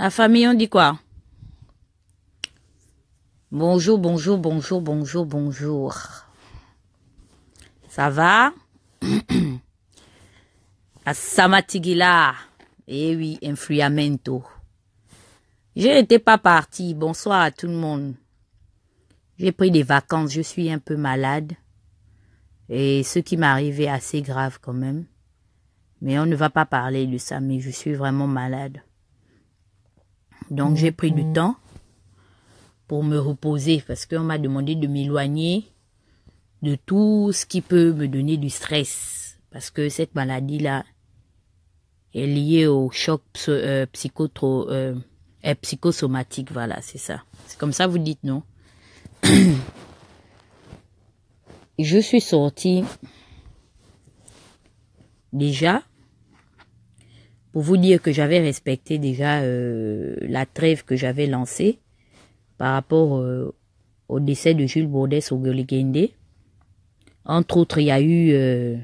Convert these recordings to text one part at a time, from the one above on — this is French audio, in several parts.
La famille, on dit quoi Bonjour, bonjour, bonjour, bonjour, bonjour. Ça va Asamatigila. Eh oui, influamento. Je n'étais pas parti. Bonsoir à tout le monde. J'ai pris des vacances. Je suis un peu malade. Et ce qui m'est arrivé assez grave quand même. Mais on ne va pas parler de ça, mais je suis vraiment malade. Donc j'ai pris du mhm. temps pour me reposer parce qu'on m'a demandé de m'éloigner de tout ce qui peut me donner du stress parce que cette maladie-là est liée au choc euh, euh, psychosomatique. Voilà, c'est ça. C'est comme ça vous dites, non Je suis sortie déjà pour vous dire que j'avais respecté déjà euh, la trêve que j'avais lancée par rapport euh, au décès de Jules Bourdès au Goligende. Entre autres, il y a eu euh,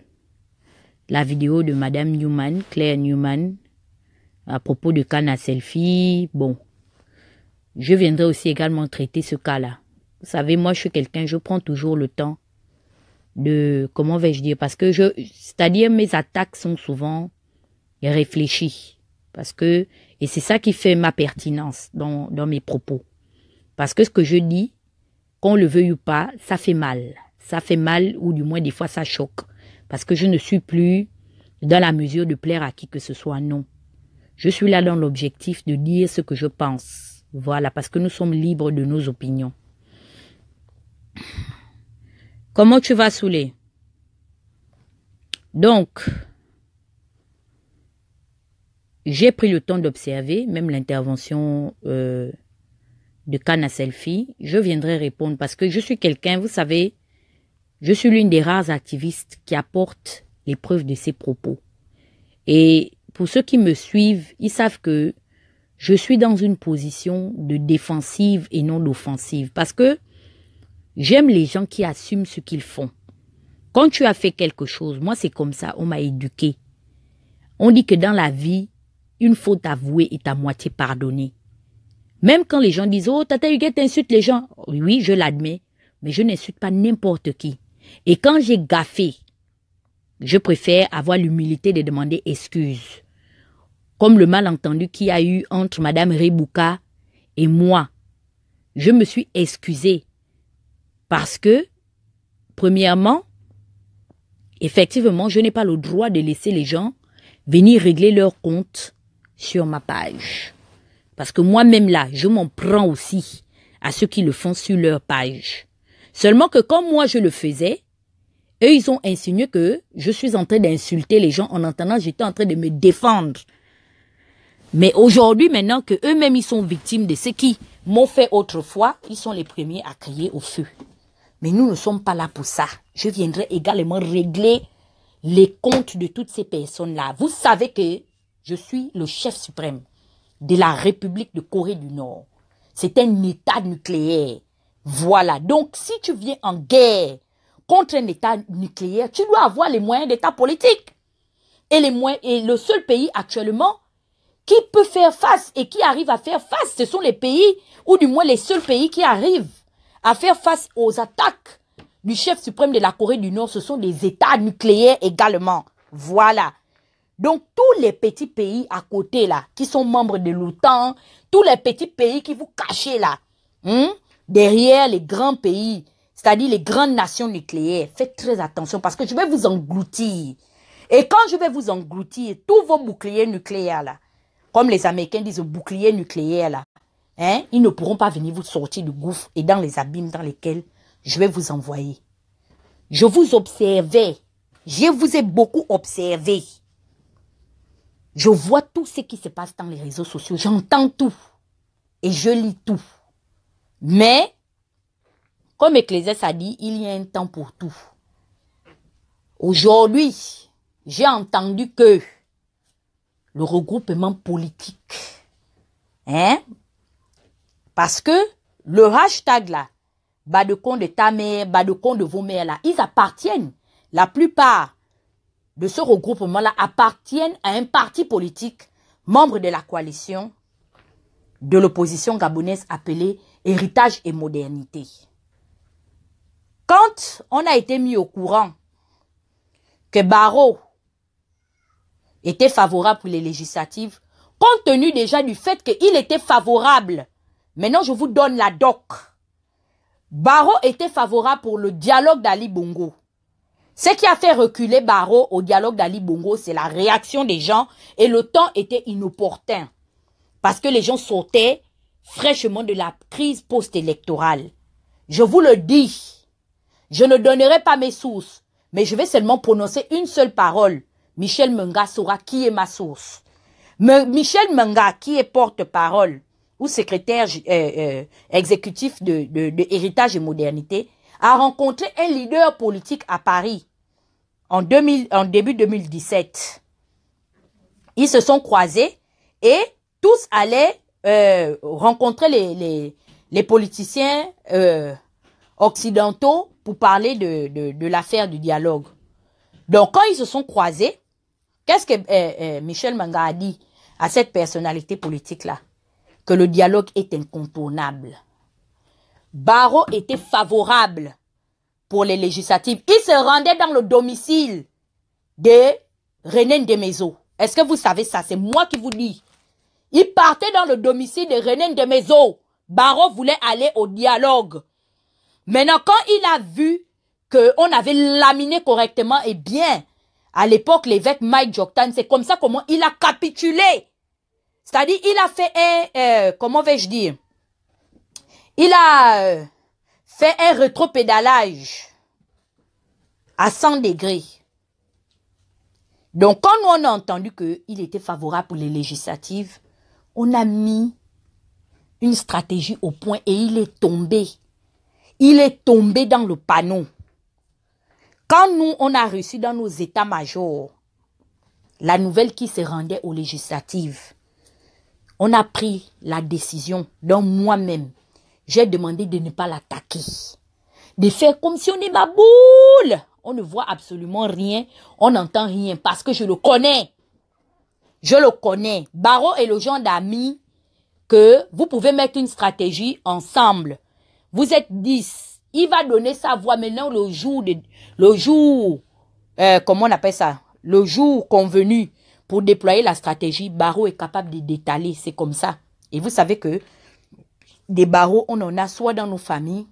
la vidéo de Madame Newman, Claire Newman, à propos de Cana Selfie. Bon, je viendrai aussi également traiter ce cas-là. Vous savez, moi, je suis quelqu'un, je prends toujours le temps de, comment vais-je dire, parce que je, c'est-à-dire mes attaques sont souvent réfléchis. Parce que, et c'est ça qui fait ma pertinence dans, dans mes propos. Parce que ce que je dis, qu'on le veuille ou pas, ça fait mal. Ça fait mal, ou du moins des fois ça choque. Parce que je ne suis plus dans la mesure de plaire à qui que ce soit, non. Je suis là dans l'objectif de dire ce que je pense. Voilà, parce que nous sommes libres de nos opinions. Comment tu vas saouler Donc, j'ai pris le temps d'observer, même l'intervention euh, de Cana Selfie. Je viendrai répondre parce que je suis quelqu'un, vous savez, je suis l'une des rares activistes qui apporte les preuves de ses propos. Et pour ceux qui me suivent, ils savent que je suis dans une position de défensive et non d'offensive parce que j'aime les gens qui assument ce qu'ils font. Quand tu as fait quelque chose, moi c'est comme ça, on m'a éduqué. On dit que dans la vie, une faute avouée est à moitié pardonnée. Même quand les gens disent Oh, Tata Huguette insulte les gens. Oui, je l'admets, mais je n'insulte pas n'importe qui. Et quand j'ai gaffé, je préfère avoir l'humilité de demander excuse. Comme le malentendu qu'il y a eu entre Mme Rebouka et moi. Je me suis excusée. Parce que, premièrement, effectivement, je n'ai pas le droit de laisser les gens venir régler leurs comptes sur ma page. Parce que moi-même là, je m'en prends aussi à ceux qui le font sur leur page. Seulement que comme moi je le faisais, eux ils ont insinué que je suis en train d'insulter les gens en entendant j'étais en train de me défendre. Mais aujourd'hui maintenant que eux-mêmes ils sont victimes de ce qui m'ont fait autrefois, ils sont les premiers à crier au feu. Mais nous ne sommes pas là pour ça. Je viendrai également régler les comptes de toutes ces personnes-là. Vous savez que je suis le chef suprême de la République de Corée du Nord. C'est un État nucléaire. Voilà. Donc, si tu viens en guerre contre un État nucléaire, tu dois avoir les moyens d'État politique. Et, les moyens, et le seul pays actuellement qui peut faire face et qui arrive à faire face, ce sont les pays, ou du moins les seuls pays qui arrivent à faire face aux attaques du chef suprême de la Corée du Nord, ce sont des États nucléaires également. Voilà. Donc tous les petits pays à côté là, qui sont membres de l'OTAN, tous les petits pays qui vous cachez là, hein, derrière les grands pays, c'est-à-dire les grandes nations nucléaires, faites très attention parce que je vais vous engloutir. Et quand je vais vous engloutir, tous vos boucliers nucléaires là, comme les Américains disent, boucliers nucléaires là, hein, ils ne pourront pas venir vous sortir du gouffre et dans les abîmes dans lesquels je vais vous envoyer. Je vous observais, je vous ai beaucoup observé. Je vois tout ce qui se passe dans les réseaux sociaux. J'entends tout. Et je lis tout. Mais, comme Ecclésias a dit, il y a un temps pour tout. Aujourd'hui, j'ai entendu que le regroupement politique, hein, parce que le hashtag là, bas de compte de ta mère, bas de compte de vos mères là, ils appartiennent, la plupart, de ce regroupement-là appartiennent à un parti politique, membre de la coalition de l'opposition gabonaise appelée Héritage et Modernité. Quand on a été mis au courant que Barreau était favorable pour les législatives, compte tenu déjà du fait qu'il était favorable, maintenant je vous donne la doc, Barreau était favorable pour le dialogue d'Ali Bongo. Ce qui a fait reculer Barreau au dialogue d'Ali Bongo, c'est la réaction des gens et le temps était inopportun parce que les gens sautaient fraîchement de la crise post-électorale. Je vous le dis, je ne donnerai pas mes sources, mais je vais seulement prononcer une seule parole. Michel Menga saura qui est ma source. Michel Menga, qui est porte-parole ou secrétaire euh, euh, exécutif de, de Héritage et Modernité, a rencontré un leader politique à Paris en, 2000, en début 2017. Ils se sont croisés et tous allaient euh, rencontrer les, les, politiciens euh, occidentaux pour parler de, l'affaire du dialogue. Donc quand ils se sont croisés, qu'est-ce que euh, Michel Manga a dit à cette personnalité politique-là Que le dialogue est incontournable. Barreau était favorable pour les législatives. Il se rendait dans le domicile de René Ndemezo. Est-ce que vous savez ça C'est moi qui vous dis. Il partait dans le domicile de René Ndemezo. Barreau voulait aller au dialogue. Maintenant, quand il a vu qu'on avait laminé correctement et eh bien, à l'époque, l'évêque Mike Joktan, c'est comme ça comment il a capitulé. C'est-à-dire, il a fait un, euh, comment vais-je dire, il a euh, fait un rétropédalage à 100 degrés. Donc, quand on a entendu qu'il était favorable pour les législatives, on a mis une stratégie au point et il est tombé. Il est tombé dans le panneau. Quand nous, on a reçu dans nos états-majors la nouvelle qui se rendait aux législatives, on a pris la décision dans moi-même j'ai demandé de ne pas l'attaquer, de faire comme si on est ma boule. On ne voit absolument rien, on n'entend rien parce que je le connais. Je le connais. Barreau est le genre d'amis que vous pouvez mettre une stratégie ensemble. Vous êtes 10. Il va donner sa voix maintenant le jour de, le jour, euh, comment on appelle ça? Le jour convenu pour déployer la stratégie. Barreau est capable de détaler. C'est comme ça. Et vous savez que des barreaux, on en a soit dans nos familles,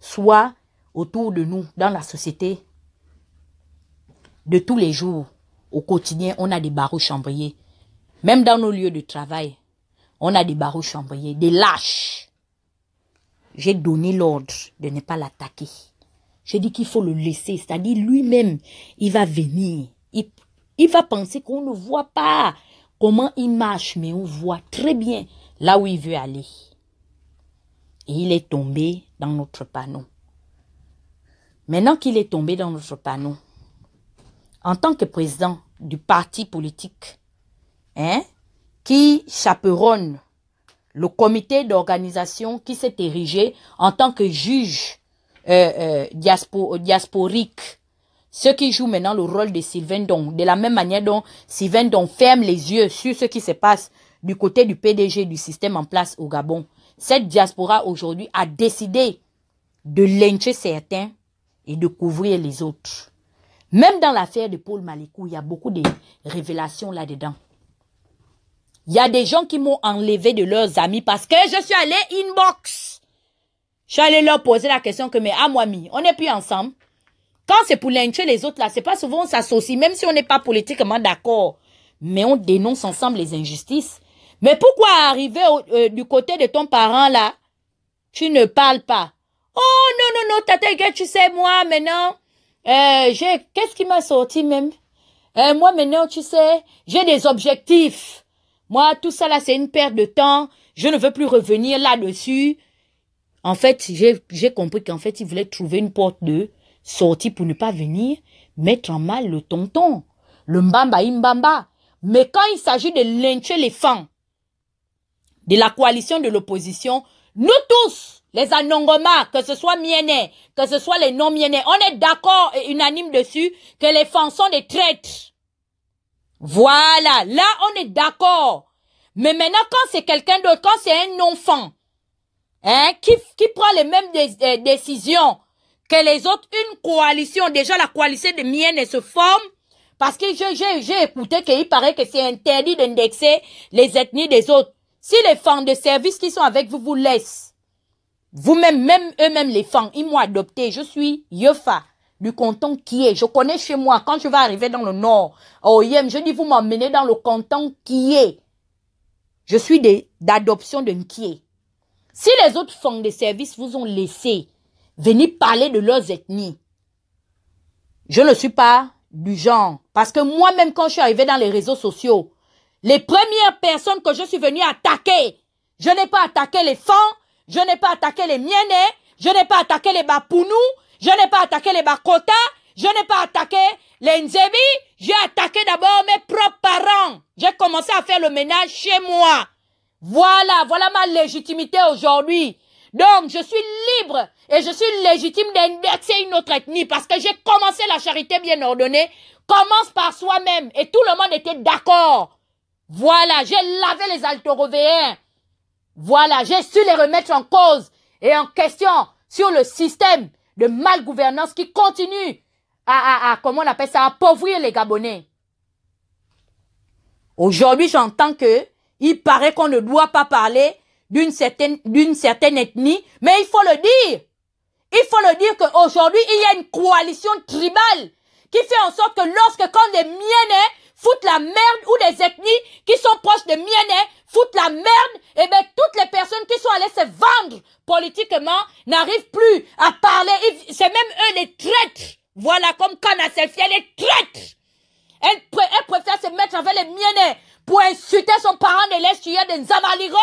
soit autour de nous, dans la société. De tous les jours, au quotidien, on a des barreaux chambriers. Même dans nos lieux de travail, on a des barreaux chambriers, des lâches. J'ai donné l'ordre de ne pas l'attaquer. J'ai dit qu'il faut le laisser, c'est-à-dire lui-même, il va venir. Il, il va penser qu'on ne voit pas comment il marche, mais on voit très bien là où il veut aller. Et il est tombé dans notre panneau. Maintenant qu'il est tombé dans notre panneau, en tant que président du parti politique, hein, qui chaperonne le comité d'organisation qui s'est érigé en tant que juge euh, euh, diasporique, ce qui joue maintenant le rôle de Sylvain Don, de la même manière dont Sylvain Don ferme les yeux sur ce qui se passe du côté du PDG du système en place au Gabon, cette diaspora aujourd'hui a décidé de lyncher certains et de couvrir les autres. Même dans l'affaire de Paul Malikou, il y a beaucoup de révélations là-dedans. Il y a des gens qui m'ont enlevé de leurs amis parce que je suis allé inbox. Je suis allé leur poser la question que, mais à ah, moi, on n'est plus ensemble. Quand c'est pour lyncher les autres, là, c'est pas souvent on s'associe, même si on n'est pas politiquement d'accord. Mais on dénonce ensemble les injustices. Mais pourquoi arriver euh, du côté de ton parent là, tu ne parles pas Oh non, non, non, tata, tu sais, moi maintenant, euh, j'ai, qu'est-ce qui m'a sorti même euh, Moi maintenant, tu sais, j'ai des objectifs. Moi, tout ça là, c'est une perte de temps. Je ne veux plus revenir là-dessus. En fait, j'ai compris qu'en fait, il voulait trouver une porte de sortie pour ne pas venir mettre en mal le tonton, le mbamba imbamba. Mais quand il s'agit de lyncher les fans, de la coalition de l'opposition, nous tous, les Anongoma, que ce soit Miené, que ce soit les non miennais on est d'accord et unanime dessus que les fans sont des traîtres. Voilà, là on est d'accord. Mais maintenant quand c'est quelqu'un d'autre, quand c'est un enfant, hein, qui, qui prend les mêmes euh, décisions que les autres, une coalition, déjà la coalition de Miené se forme, parce que j'ai écouté qu'il paraît que c'est interdit d'indexer les ethnies des autres. Si les fans de service qui sont avec vous vous laissent, vous-même, même, même eux mêmes les fans, ils m'ont adopté. Je suis Yefa du canton qui est. Je connais chez moi, quand je vais arriver dans le nord, au Yem, je dis, vous m'emmenez dans le canton qui est. Je suis d'adoption de qui Si les autres fans de service vous ont laissé, venir parler de leurs ethnies. Je ne suis pas du genre. Parce que moi-même, quand je suis arrivée dans les réseaux sociaux, les premières personnes que je suis venue attaquer, je n'ai pas attaqué les fans, je n'ai pas attaqué les miennes, je n'ai pas attaqué les Bapounous, je n'ai pas attaqué les Bakota, je n'ai pas attaqué les Nzebi, j'ai attaqué d'abord mes propres parents. J'ai commencé à faire le ménage chez moi. Voilà, voilà ma légitimité aujourd'hui. Donc, je suis libre et je suis légitime d'indexer une autre ethnie parce que j'ai commencé la charité bien ordonnée. Commence par soi-même et tout le monde était d'accord. Voilà, j'ai lavé les altorovéens. Voilà, j'ai su les remettre en cause et en question sur le système de malgouvernance qui continue à, à, comment on appelle ça, à appauvrir les Gabonais. Aujourd'hui, j'entends que il paraît qu'on ne doit pas parler d'une certaine, d'une certaine ethnie, mais il faut le dire. Il faut le dire qu'aujourd'hui, il y a une coalition tribale qui fait en sorte que lorsque, quand les miennes foutre la merde ou des ethnies qui sont proches de miennes, foutent la merde, et eh bien toutes les personnes qui sont allées se vendre politiquement n'arrivent plus à parler. C'est même eux les traîtres. Voilà, comme quand elle est traître. Elle, préfère se mettre avec les miennes pour insulter son parent de l'Est, des Nzamaliro.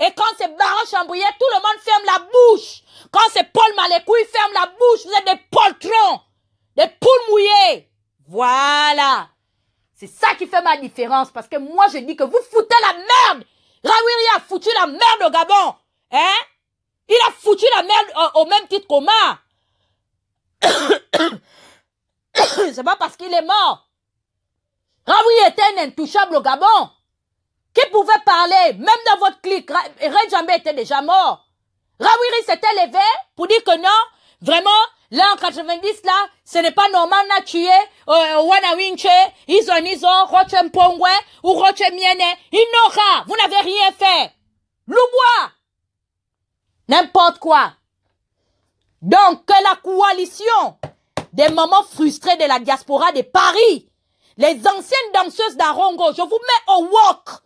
Et quand c'est Baron Chambrier, tout le monde ferme la bouche. Quand c'est Paul Malekou, il ferme la bouche. Vous êtes des poltrons, des poules mouillées. Voilà. C'est ça qui fait ma différence parce que moi je dis que vous foutez la merde. Rawiri a foutu la merde au Gabon. Hein? Il a foutu la merde au, même titre qu'Omar. C'est pas parce qu'il est mort. Rawiri était un intouchable au Gabon. Qui pouvait parler, même dans votre clique, Ray était déjà mort. Rawiri s'était levé pour dire que non, vraiment, Là, en 90, là, ce n'est pas normal a tué, euh, Wana Winche, Izo Nizo, Roche Mpongwe, ou Roche Miene. Inora, vous n'avez rien fait. Loubois. N'importe quoi. Donc, la coalition des moments frustrés de la diaspora de Paris, les anciennes danseuses d'Arongo, je vous mets au walk.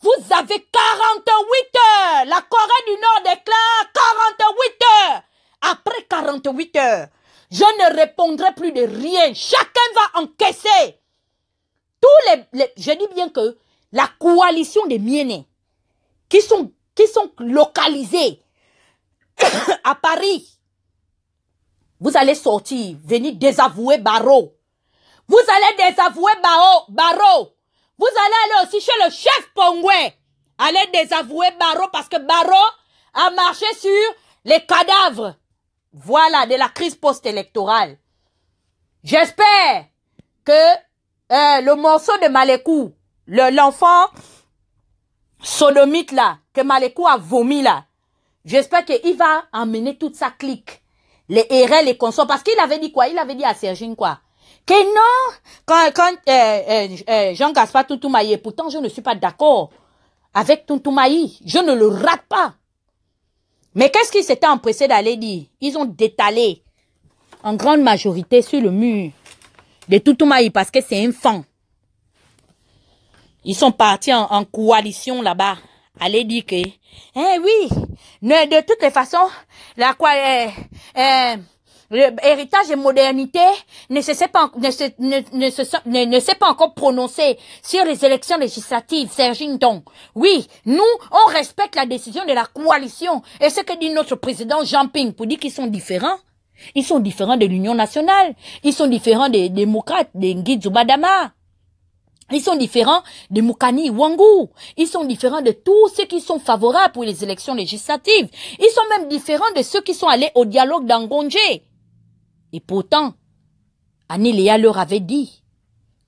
Vous avez 48 heures. La Corée du Nord déclare 48 heures après 48 heures, je ne répondrai plus de rien. Chacun va encaisser. Tous les, je dis bien que la coalition des miennes qui sont, qui sont localisés à Paris, vous allez sortir, venir désavouer Barreau. Vous allez désavouer Barreau. Vous allez aller aussi chez le chef Pongwe. Allez désavouer Barreau parce que Barreau a marché sur les cadavres. Voilà, de la crise post-électorale. J'espère que euh, le morceau de Malekou, l'enfant sodomite là, que Malekou a vomi là, j'espère qu'il va emmener toute sa clique, les RL les consorts, parce qu'il avait dit quoi Il avait dit à Sergine quoi Que non, quand, euh, euh, Jean-Gaspard Tountoumaï, pourtant je ne suis pas d'accord avec Tountoumaï, je ne le rate pas. Mais qu'est-ce qu'ils s'étaient empressés d'aller dire Ils ont détalé en grande majorité sur le mur de Toutumaï parce que c'est un fan. Ils sont partis en, coalition là-bas. aller dire que, eh oui, de toutes les façons, la quoi, eh, eh, héritage et modernité ne pas, s'est pas encore prononcé sur les élections législatives, Serge donc, Oui, nous, on respecte la décision de la coalition. Et ce que dit notre président Jean Ping pour dire qu'ils sont différents, ils sont différents de l'Union nationale. Ils sont différents des démocrates, des Badama. Ils sont différents de Mukani Wangu. Ils sont différents de tous ceux qui sont favorables pour les élections législatives. Ils sont même différents de ceux qui sont allés au dialogue d'Angonje. Et pourtant, Léa leur avait dit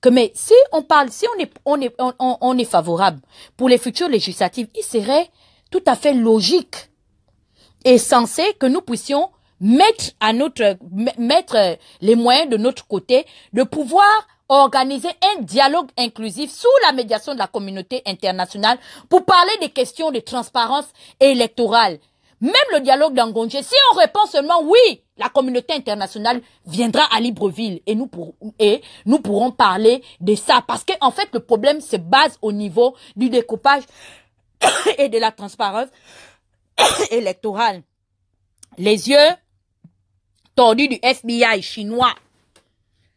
que mais si on parle, si on est, on est, on, est favorable pour les futures législatives, il serait tout à fait logique et censé que nous puissions mettre à notre mettre les moyens de notre côté de pouvoir organiser un dialogue inclusif sous la médiation de la communauté internationale pour parler des questions de transparence électorale, même le dialogue d'Angonje, si on répond seulement oui, la communauté internationale viendra à Libreville et nous, pourrons parler de ça. Parce qu'en en fait, le problème se base au niveau du découpage et de la transparence électorale. Les yeux tordus du FBI chinois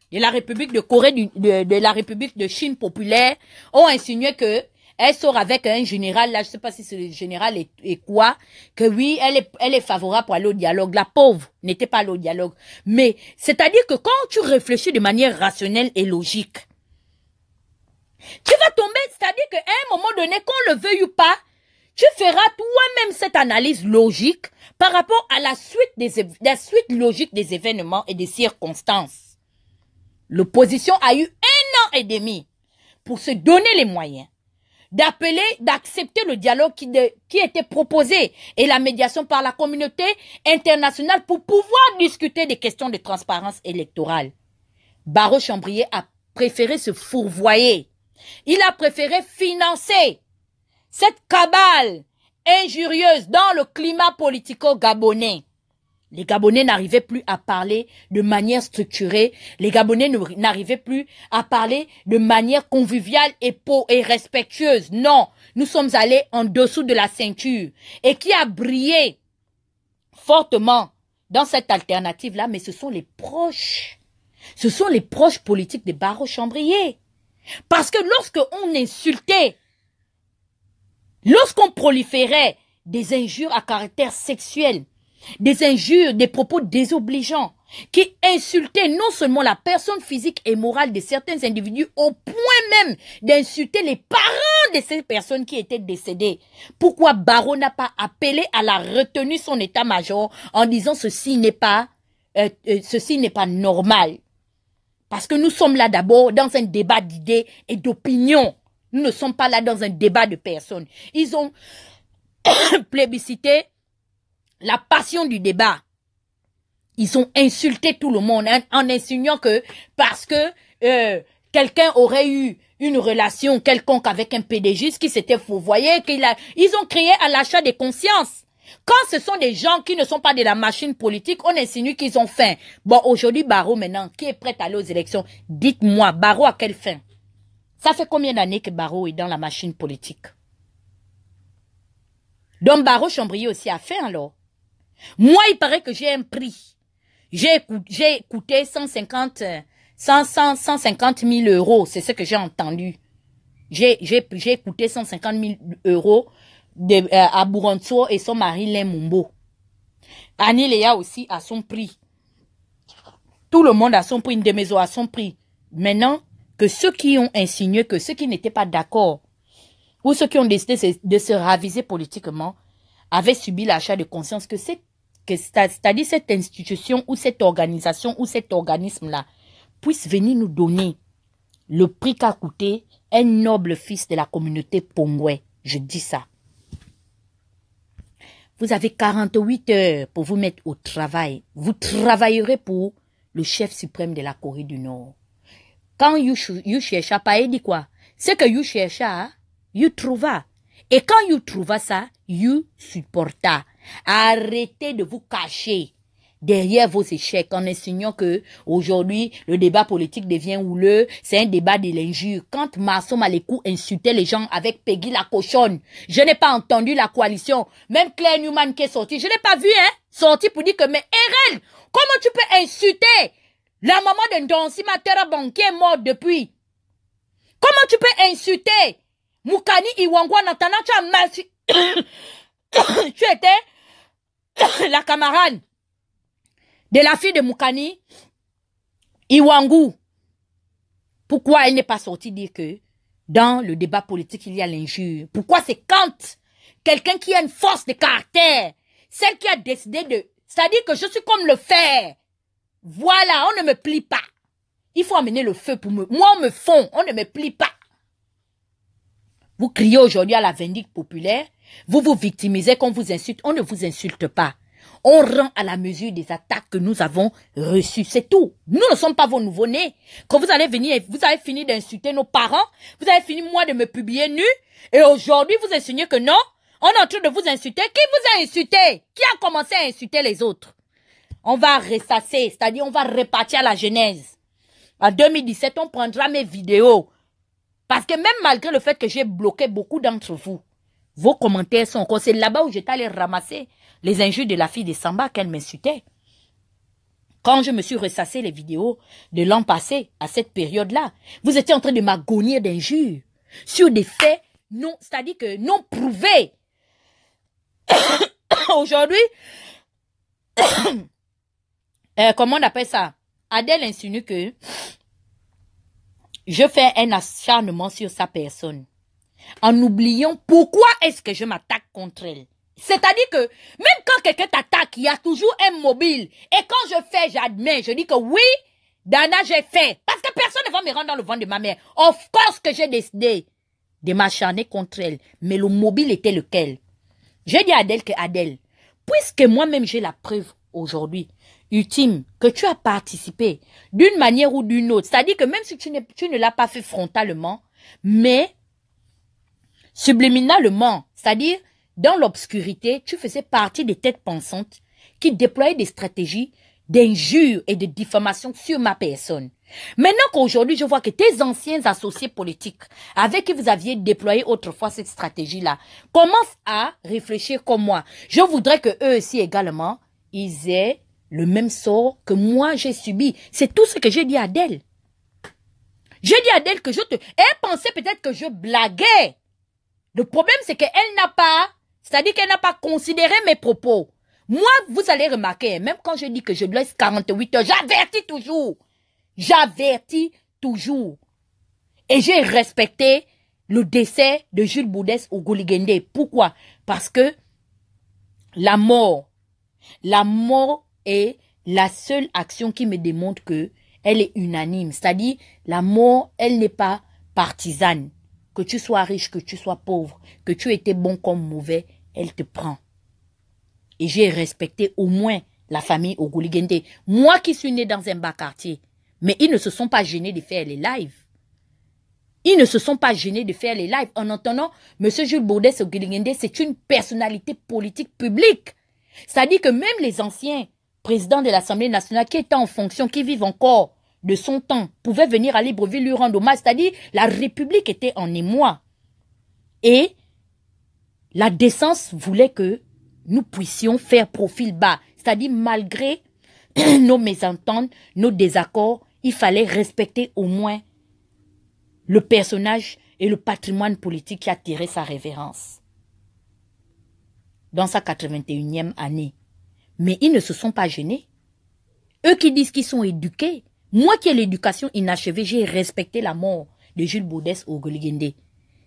de la République de Corée, de la République de Chine populaire ont insinué que elle sort avec un général, là, je sais pas si c'est le général et, quoi, que oui, elle est, elle est favorable à aller au dialogue. La pauvre n'était pas allée au dialogue. Mais, c'est-à-dire que quand tu réfléchis de manière rationnelle et logique, tu vas tomber, c'est-à-dire qu'à un moment donné, qu'on le veuille ou pas, tu feras toi-même cette analyse logique par rapport à la suite, des, la suite logique des événements et des circonstances. L'opposition a eu un an et demi pour se donner les moyens d'appeler, d'accepter le dialogue qui, qui était proposé et la médiation par la communauté internationale pour pouvoir discuter des questions de transparence électorale. Barreau Chambrier a préféré se fourvoyer. Il a préféré financer cette cabale injurieuse dans le climat politico-gabonais. Les Gabonais n'arrivaient plus à parler de manière structurée. Les Gabonais n'arrivaient plus à parler de manière conviviale et et respectueuse. Non, nous sommes allés en dessous de la ceinture. Et qui a brillé fortement dans cette alternative-là, mais ce sont les proches. Ce sont les proches politiques des barreaux chambriers. Parce que lorsque on insultait, lorsqu'on proliférait des injures à caractère sexuel, des injures, des propos désobligeants qui insultaient non seulement la personne physique et morale de certains individus, au point même d'insulter les parents de ces personnes qui étaient décédées. Pourquoi Barreau n'a pas appelé à la retenue son état-major en disant ceci n'est pas, euh, euh, ceci n'est pas normal? Parce que nous sommes là d'abord dans un débat d'idées et d'opinions. Nous ne sommes pas là dans un débat de personnes. Ils ont plébiscité la passion du débat. Ils ont insulté tout le monde hein, en insinuant que parce que euh, quelqu'un aurait eu une relation quelconque avec un PDG qui s'était fourvoyé, qu'il a, ils ont créé à l'achat des consciences. Quand ce sont des gens qui ne sont pas de la machine politique, on insinue qu'ils ont faim. Bon, aujourd'hui, Barreau, maintenant, qui est prêt à aller aux élections? Dites-moi, Barreau, à quelle fin? Ça fait combien d'années que Barreau est dans la machine politique? Donc, Barreau Chambrier aussi a faim, alors. Moi, il paraît que j'ai un prix. J'ai coûté 150, 100, 000 euros. C'est ce que j'ai entendu. J'ai coûté 150 000 euros euh, à et son mari Lemumbo. Annie Léa aussi a son prix. Tout le monde a son prix, une des maisons a son prix. Maintenant, que ceux qui ont insinué, que ceux qui n'étaient pas d'accord, ou ceux qui ont décidé de se raviser politiquement, avait subi l'achat de conscience que c'est que cest à cette institution ou cette organisation ou cet organisme-là puisse venir nous donner le prix qu'a coûté un noble fils de la communauté Pongwe. Je dis ça. Vous avez 48 heures pour vous mettre au travail. Vous travaillerez pour le chef suprême de la Corée du Nord. Quand you, you dit quoi? Ce que you il you hein, trouva. Et quand you trouva ça, you supporta. Arrêtez de vous cacher derrière vos échecs en insinuant que aujourd'hui le débat politique devient houleux, c'est un débat de l'injure. Quand Marceau Malekou insultait les gens avec Peggy la cochonne, je n'ai pas entendu la coalition, même Claire Newman qui est sortie, je n'ai pas vu hein, sortie pour dire que mais Eren, comment tu peux insulter la maman d'un Ndonsi Matera qui est depuis Comment tu peux insulter Mukani Iwangwa attendant, tu as tu étais la camarade de la fille de Moukani Iwangu. Pourquoi elle n'est pas sortie dire que dans le débat politique, il y a l'injure Pourquoi c'est quand quelqu'un qui a une force de caractère, celle qui a décidé de... C'est-à-dire que je suis comme le fer. Voilà, on ne me plie pas. Il faut amener le feu pour me... Moi, on me fond, on ne me plie pas. Vous criez aujourd'hui à la vindicte populaire, vous vous victimisez qu'on vous insulte, on ne vous insulte pas. On rend à la mesure des attaques que nous avons reçues, c'est tout. Nous ne sommes pas vos nouveaux nés Quand vous allez venir, vous avez fini d'insulter nos parents, vous avez fini moi de me publier nu, et aujourd'hui vous insinuez que non, on est en train de vous insulter. Qui vous a insulté Qui a commencé à insulter les autres On va ressasser, c'est-à-dire on va repartir à la genèse. En 2017, on prendra mes vidéos parce que même malgré le fait que j'ai bloqué beaucoup d'entre vous, vos commentaires sont encore. C'est là-bas où j'étais allé ramasser les injures de la fille de Samba qu'elle m'insultait. Quand je me suis ressassé les vidéos de l'an passé, à cette période-là, vous étiez en train de m'agonir d'injures sur des faits non, c'est-à-dire que non prouvés. Aujourd'hui, euh, comment on appelle ça Adèle insinue que je fais un acharnement sur sa personne en oubliant pourquoi est-ce que je m'attaque contre elle. C'est-à-dire que même quand quelqu'un t'attaque, il y a toujours un mobile. Et quand je fais, j'admets, je dis que oui, Dana, j'ai fait. Parce que personne ne va me rendre dans le vent de ma mère. Of course que j'ai décidé de m'acharner contre elle. Mais le mobile était lequel J'ai dit à Adèle que Adèle, puisque moi-même j'ai la preuve aujourd'hui ultime que tu as participé d'une manière ou d'une autre. C'est-à-dire que même si tu, ne l'as pas fait frontalement, mais subliminalement, c'est-à-dire dans l'obscurité, tu faisais partie des têtes pensantes qui déployaient des stratégies d'injures et de diffamation sur ma personne. Maintenant qu'aujourd'hui, je vois que tes anciens associés politiques avec qui vous aviez déployé autrefois cette stratégie-là commencent à réfléchir comme moi. Je voudrais que eux aussi également, ils aient le même sort que moi j'ai subi. C'est tout ce que j'ai dit à Adèle. J'ai dit à Adèle que je te... Elle pensait peut-être que je blaguais. Le problème, c'est qu'elle n'a pas... C'est-à-dire qu'elle n'a pas considéré mes propos. Moi, vous allez remarquer, hein, même quand je dis que je laisse 48 heures, j'avertis toujours. J'avertis toujours. Et j'ai respecté le décès de Jules Boudès au Gouligende. Pourquoi Parce que la mort, la mort est la seule action qui me démontre que elle est unanime. C'est-à-dire, la mort, elle n'est pas partisane. Que tu sois riche, que tu sois pauvre, que tu étais bon comme mauvais, elle te prend. Et j'ai respecté au moins la famille Oguligende. Moi qui suis né dans un bas quartier, mais ils ne se sont pas gênés de faire les lives. Ils ne se sont pas gênés de faire les lives. En entendant, M. Jules Baudet Gouligende, c'est une personnalité politique publique. C'est-à-dire que même les anciens président de l'Assemblée nationale qui était en fonction, qui vive encore de son temps, pouvait venir à Libreville lui rendre hommage. C'est-à-dire, la République était en émoi. Et la décence voulait que nous puissions faire profil bas. C'est-à-dire, malgré nos mésententes, nos désaccords, il fallait respecter au moins le personnage et le patrimoine politique qui a tiré sa révérence dans sa 81e année. Mais ils ne se sont pas gênés. Eux qui disent qu'ils sont éduqués, moi qui ai l'éducation inachevée, j'ai respecté la mort de Jules Baudès au Goligende.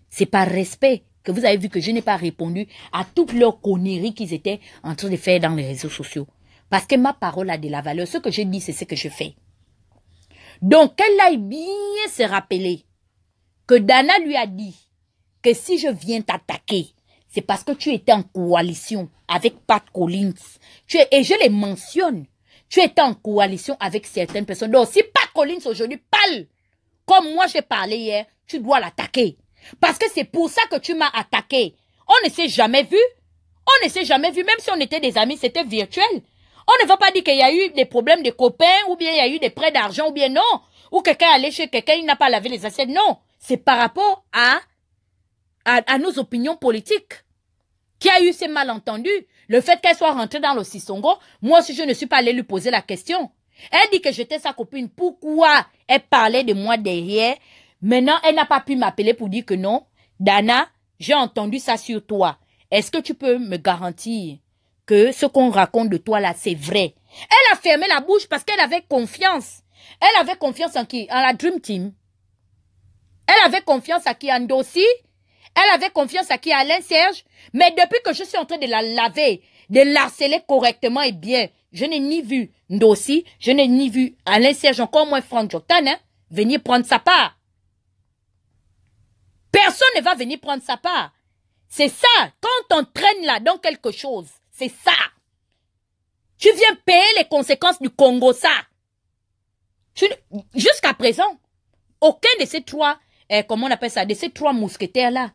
C'est par respect que vous avez vu que je n'ai pas répondu à toutes leurs conneries qu'ils étaient en train de faire dans les réseaux sociaux. Parce que ma parole a de la valeur. Ce que j'ai dit, c'est ce que je fais. Donc, elle aille bien se rappeler que Dana lui a dit que si je viens t'attaquer, c'est parce que tu étais en coalition avec Pat Collins. Tu et je les mentionne. Tu étais en coalition avec certaines personnes. Donc, si Pat Collins aujourd'hui parle, comme moi j'ai parlé hier, tu dois l'attaquer. Parce que c'est pour ça que tu m'as attaqué. On ne s'est jamais vu. On ne s'est jamais vu. Même si on était des amis, c'était virtuel. On ne va pas dire qu'il y a eu des problèmes de copains, ou bien il y a eu des prêts d'argent, ou bien non. Ou quelqu'un est chez quelqu'un, il n'a pas lavé les assiettes. Non. C'est par rapport à à, nos opinions politiques. Qui a eu ces malentendus Le fait qu'elle soit rentrée dans le Sisongo. moi aussi je ne suis pas allée lui poser la question. Elle dit que j'étais sa copine. Pourquoi elle parlait de moi derrière Maintenant, elle n'a pas pu m'appeler pour dire que non. Dana, j'ai entendu ça sur toi. Est-ce que tu peux me garantir que ce qu'on raconte de toi là, c'est vrai Elle a fermé la bouche parce qu'elle avait confiance. Elle avait confiance en qui En la Dream Team. Elle avait confiance à qui En Dossi elle avait confiance à qui Alain Serge. Mais depuis que je suis en train de la laver, de l'harceler correctement et eh bien, je n'ai ni vu Ndossi, je n'ai ni vu Alain Serge, encore moins Franck Jotan, hein, venir prendre sa part. Personne ne va venir prendre sa part. C'est ça, quand on traîne là dans quelque chose, c'est ça. Tu viens payer les conséquences du Congo, ça. Jusqu'à présent, aucun de ces trois, eh, comment on appelle ça, de ces trois mousquetaires là,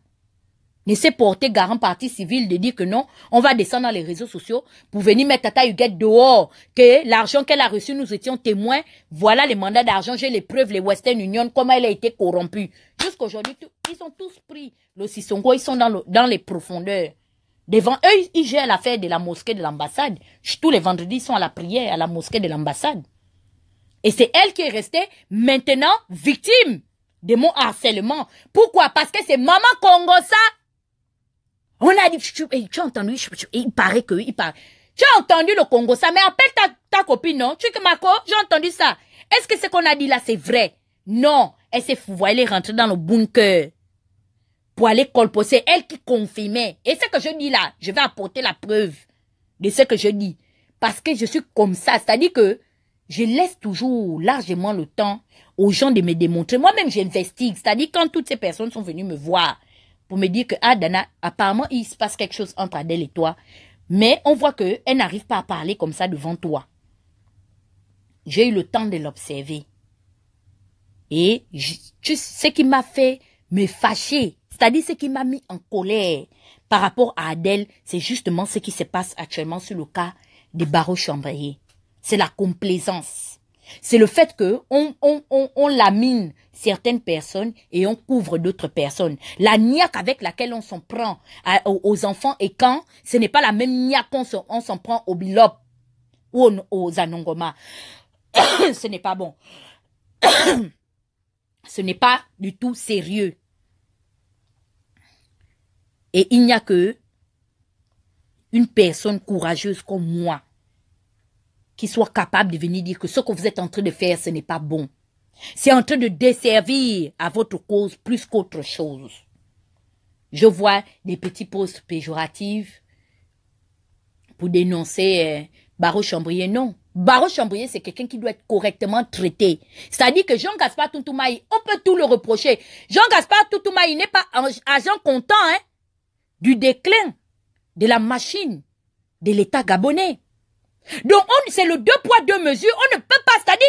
ne s'est porté garant parti civile de dire que non, on va descendre dans les réseaux sociaux pour venir mettre Tata Huguette dehors, que l'argent qu'elle a reçu, nous étions témoins, voilà les mandats d'argent, j'ai les preuves, les Western Union, comment elle a été corrompue. Jusqu'aujourd'hui, ils ont tous pris le Sissongo, ils sont dans, dans les profondeurs. Devant eux, ils gèrent l'affaire de la mosquée de l'ambassade. Tous les vendredis, ils sont à la prière à la mosquée de l'ambassade. Et c'est elle qui est restée maintenant victime de mon harcèlement. Pourquoi Parce que c'est Maman Congo, ça on a dit, tu, eh, as entendu, eh, il paraît que, il paraît. Tu as entendu le Congo, ça, mais appelle ta, ta copine, non? Tu que Marco, j'ai entendu ça. Est-ce que ce qu'on a dit là, c'est vrai? Non. Elle s'est fouvoie, elle est rentrée dans le bunker. Pour aller colposer. elle qui confirmait. Et ce que je dis là, je vais apporter la preuve de ce que je dis. Parce que je suis comme ça. C'est-à-dire que je laisse toujours largement le temps aux gens de me démontrer. Moi-même, j'investigue. C'est-à-dire quand toutes ces personnes sont venues me voir, pour me dire que, Adana, ah, apparemment, il se passe quelque chose entre Adèle et toi. Mais on voit qu'elle n'arrive pas à parler comme ça devant toi. J'ai eu le temps de l'observer. Et ce qui m'a fait me fâcher, c'est-à-dire ce qui m'a mis en colère par rapport à Adèle, c'est justement ce qui se passe actuellement sur le cas des barreaux chambriers. C'est la complaisance. C'est le fait que on, on, on, lamine certaines personnes et on couvre d'autres personnes. La niaque avec laquelle on s'en prend aux, enfants et quand, ce n'est pas la même niaque qu'on s'en, s'en prend aux bilop ou aux anongoma. ce n'est pas bon. ce n'est pas du tout sérieux. Et il n'y a que une personne courageuse comme moi qui soit capable de venir dire que ce que vous êtes en train de faire, ce n'est pas bon. C'est en train de desservir à votre cause plus qu'autre chose. Je vois des petits posts péjoratifs pour dénoncer euh, Barreau Chambrier. Non. Barreau Chambrier, c'est quelqu'un qui doit être correctement traité. C'est-à-dire que Jean-Gaspard Toutoumaï, on peut tout le reprocher. Jean-Gaspard Toutoumaï n'est pas agent content hein, du déclin de la machine de l'État gabonais. Donc, on, c'est le deux poids, deux mesures. On ne peut pas, c'est-à-dire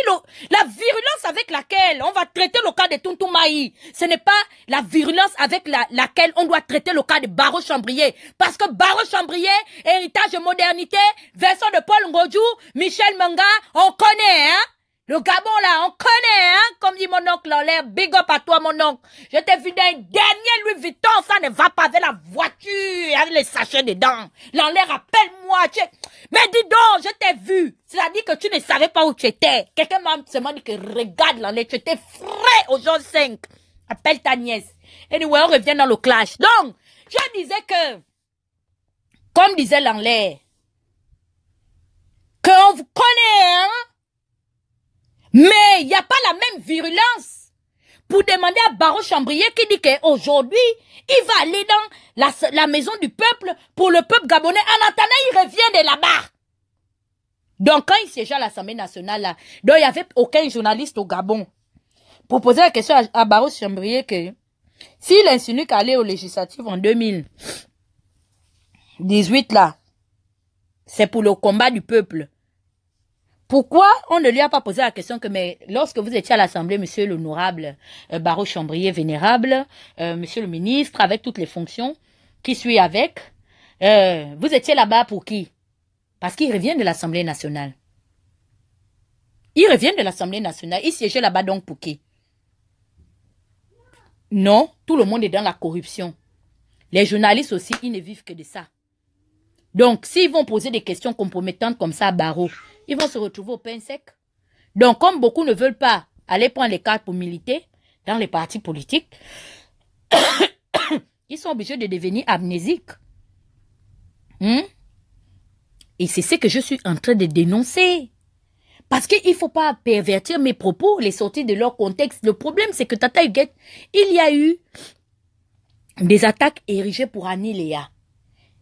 la virulence avec laquelle on va traiter le cas de Tuntumaï, ce n'est pas la virulence avec laquelle on doit traiter le cas de Barreau Chambrier. Parce que Barreau Chambrier, héritage de modernité, version de Paul Ngodjou, Michel Manga, on connaît, hein le Gabon, là, on connaît, hein, comme dit mon oncle l'enlève, Big up à toi, mon oncle. Je t'ai vu d'un dernier Louis Vuitton. Ça ne va pas avec la voiture, avec les sachets dedans. L'en appelle-moi. Mais dis donc, je t'ai vu. C'est-à-dire que tu ne savais pas où tu étais. Quelqu'un m'a dit que regarde l'en Tu étais frais au jour 5. Appelle ta nièce. Anyway, on revient dans le clash. Donc, je disais que, comme disait l'en Que qu'on vous connaît, hein, mais il n'y a pas la même virulence pour demander à Baro Chambrier qui dit qu'aujourd'hui, il va aller dans la, maison du peuple pour le peuple gabonais. En attendant, il revient de là-bas. Donc, quand il siégeait à l'Assemblée nationale, là, donc il n'y avait aucun journaliste au Gabon pour poser la question à, Baro Chambrier que s'il insinue qu'aller aux législatives en 2018, là, c'est pour le combat du peuple. Pourquoi on ne lui a pas posé la question que, mais lorsque vous étiez à l'Assemblée, monsieur l'honorable euh, Barreau Chambrier, vénérable, euh, monsieur le ministre, avec toutes les fonctions qui suit avec, euh, vous étiez là-bas pour qui Parce qu'il revient de l'Assemblée nationale. Il revient de l'Assemblée nationale. Il siégeait là-bas donc pour qui Non, tout le monde est dans la corruption. Les journalistes aussi, ils ne vivent que de ça. Donc, s'ils vont poser des questions compromettantes comme ça à Barreau, ils vont se retrouver au pain sec. Donc, comme beaucoup ne veulent pas aller prendre les cartes pour militer dans les partis politiques, ils sont obligés de devenir amnésiques. Hmm? Et c'est ce que je suis en train de dénoncer. Parce qu'il ne faut pas pervertir mes propos, les sortir de leur contexte. Le problème, c'est que Tata Huguette, il y a eu des attaques érigées pour Annie Léa.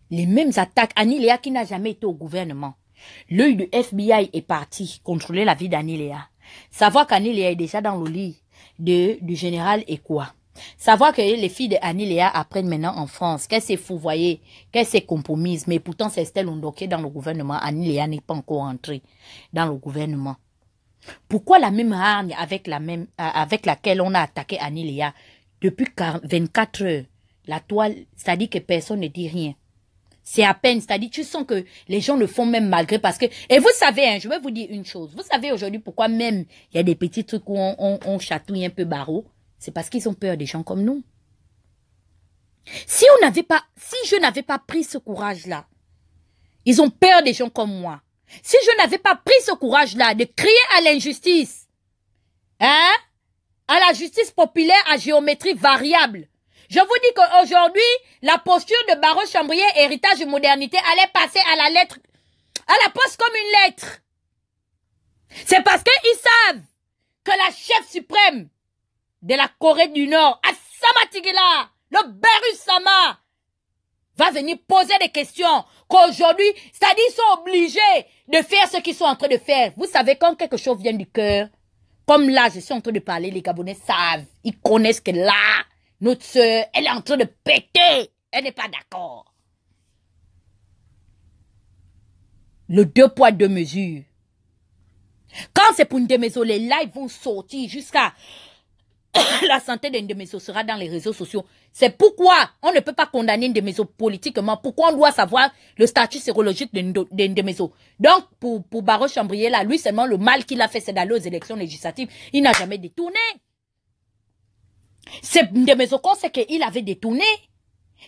Les mêmes attaques. Annie Léa qui n'a jamais été au gouvernement. L'œil du FBI est parti contrôler la vie d'Anilea. Savoir qu'Anilea est déjà dans le lit de, du général et quoi? Savoir que les filles d'Anilea apprennent maintenant en France, qu'elle s'est fouvoyée, qu'elle s'est compromise, mais pourtant c'est Estelle dans le gouvernement. Anilea n'est pas encore entrée dans le gouvernement. Pourquoi la même hargne avec, la même, euh, avec laquelle on a attaqué Anilea depuis 24 heures La toile, ça dit que personne ne dit rien. C'est à peine, c'est-à-dire tu sens que les gens le font même malgré parce que... Et vous savez, hein, je vais vous dire une chose. Vous savez aujourd'hui pourquoi même il y a des petits trucs où on, on, chatouille un peu barreau. C'est parce qu'ils ont peur des gens comme nous. Si on n'avait pas, si je n'avais pas pris ce courage-là, ils ont peur des gens comme moi. Si je n'avais pas pris ce courage-là de crier à l'injustice, hein, à la justice populaire à géométrie variable, je vous dis qu'aujourd'hui, la posture de Baron Chambrier, héritage de modernité, allait passer à la lettre, à la poste comme une lettre. C'est parce qu'ils savent que la chef suprême de la Corée du Nord, à Tigela, le Berusama, va venir poser des questions qu'aujourd'hui, c'est-à-dire ils sont obligés de faire ce qu'ils sont en train de faire. Vous savez, quand quelque chose vient du cœur, comme là, je suis en train de parler, les Gabonais savent, ils connaissent que là, notre soeur, elle est en train de péter. Elle n'est pas d'accord. Le deux poids, deux mesures. Quand c'est pour Ndemeso, les lives vont sortir jusqu'à la santé d'une démeso sera dans les réseaux sociaux. C'est pourquoi on ne peut pas condamner Ndemeso politiquement. Pourquoi on doit savoir le statut sérologique d'une démeso Donc, pour, pour Baro Chambrier, là, lui seulement, le mal qu'il a fait, c'est d'aller aux élections législatives. Il n'a jamais détourné. C'est Ndemezoko, c'est qu'il avait détourné,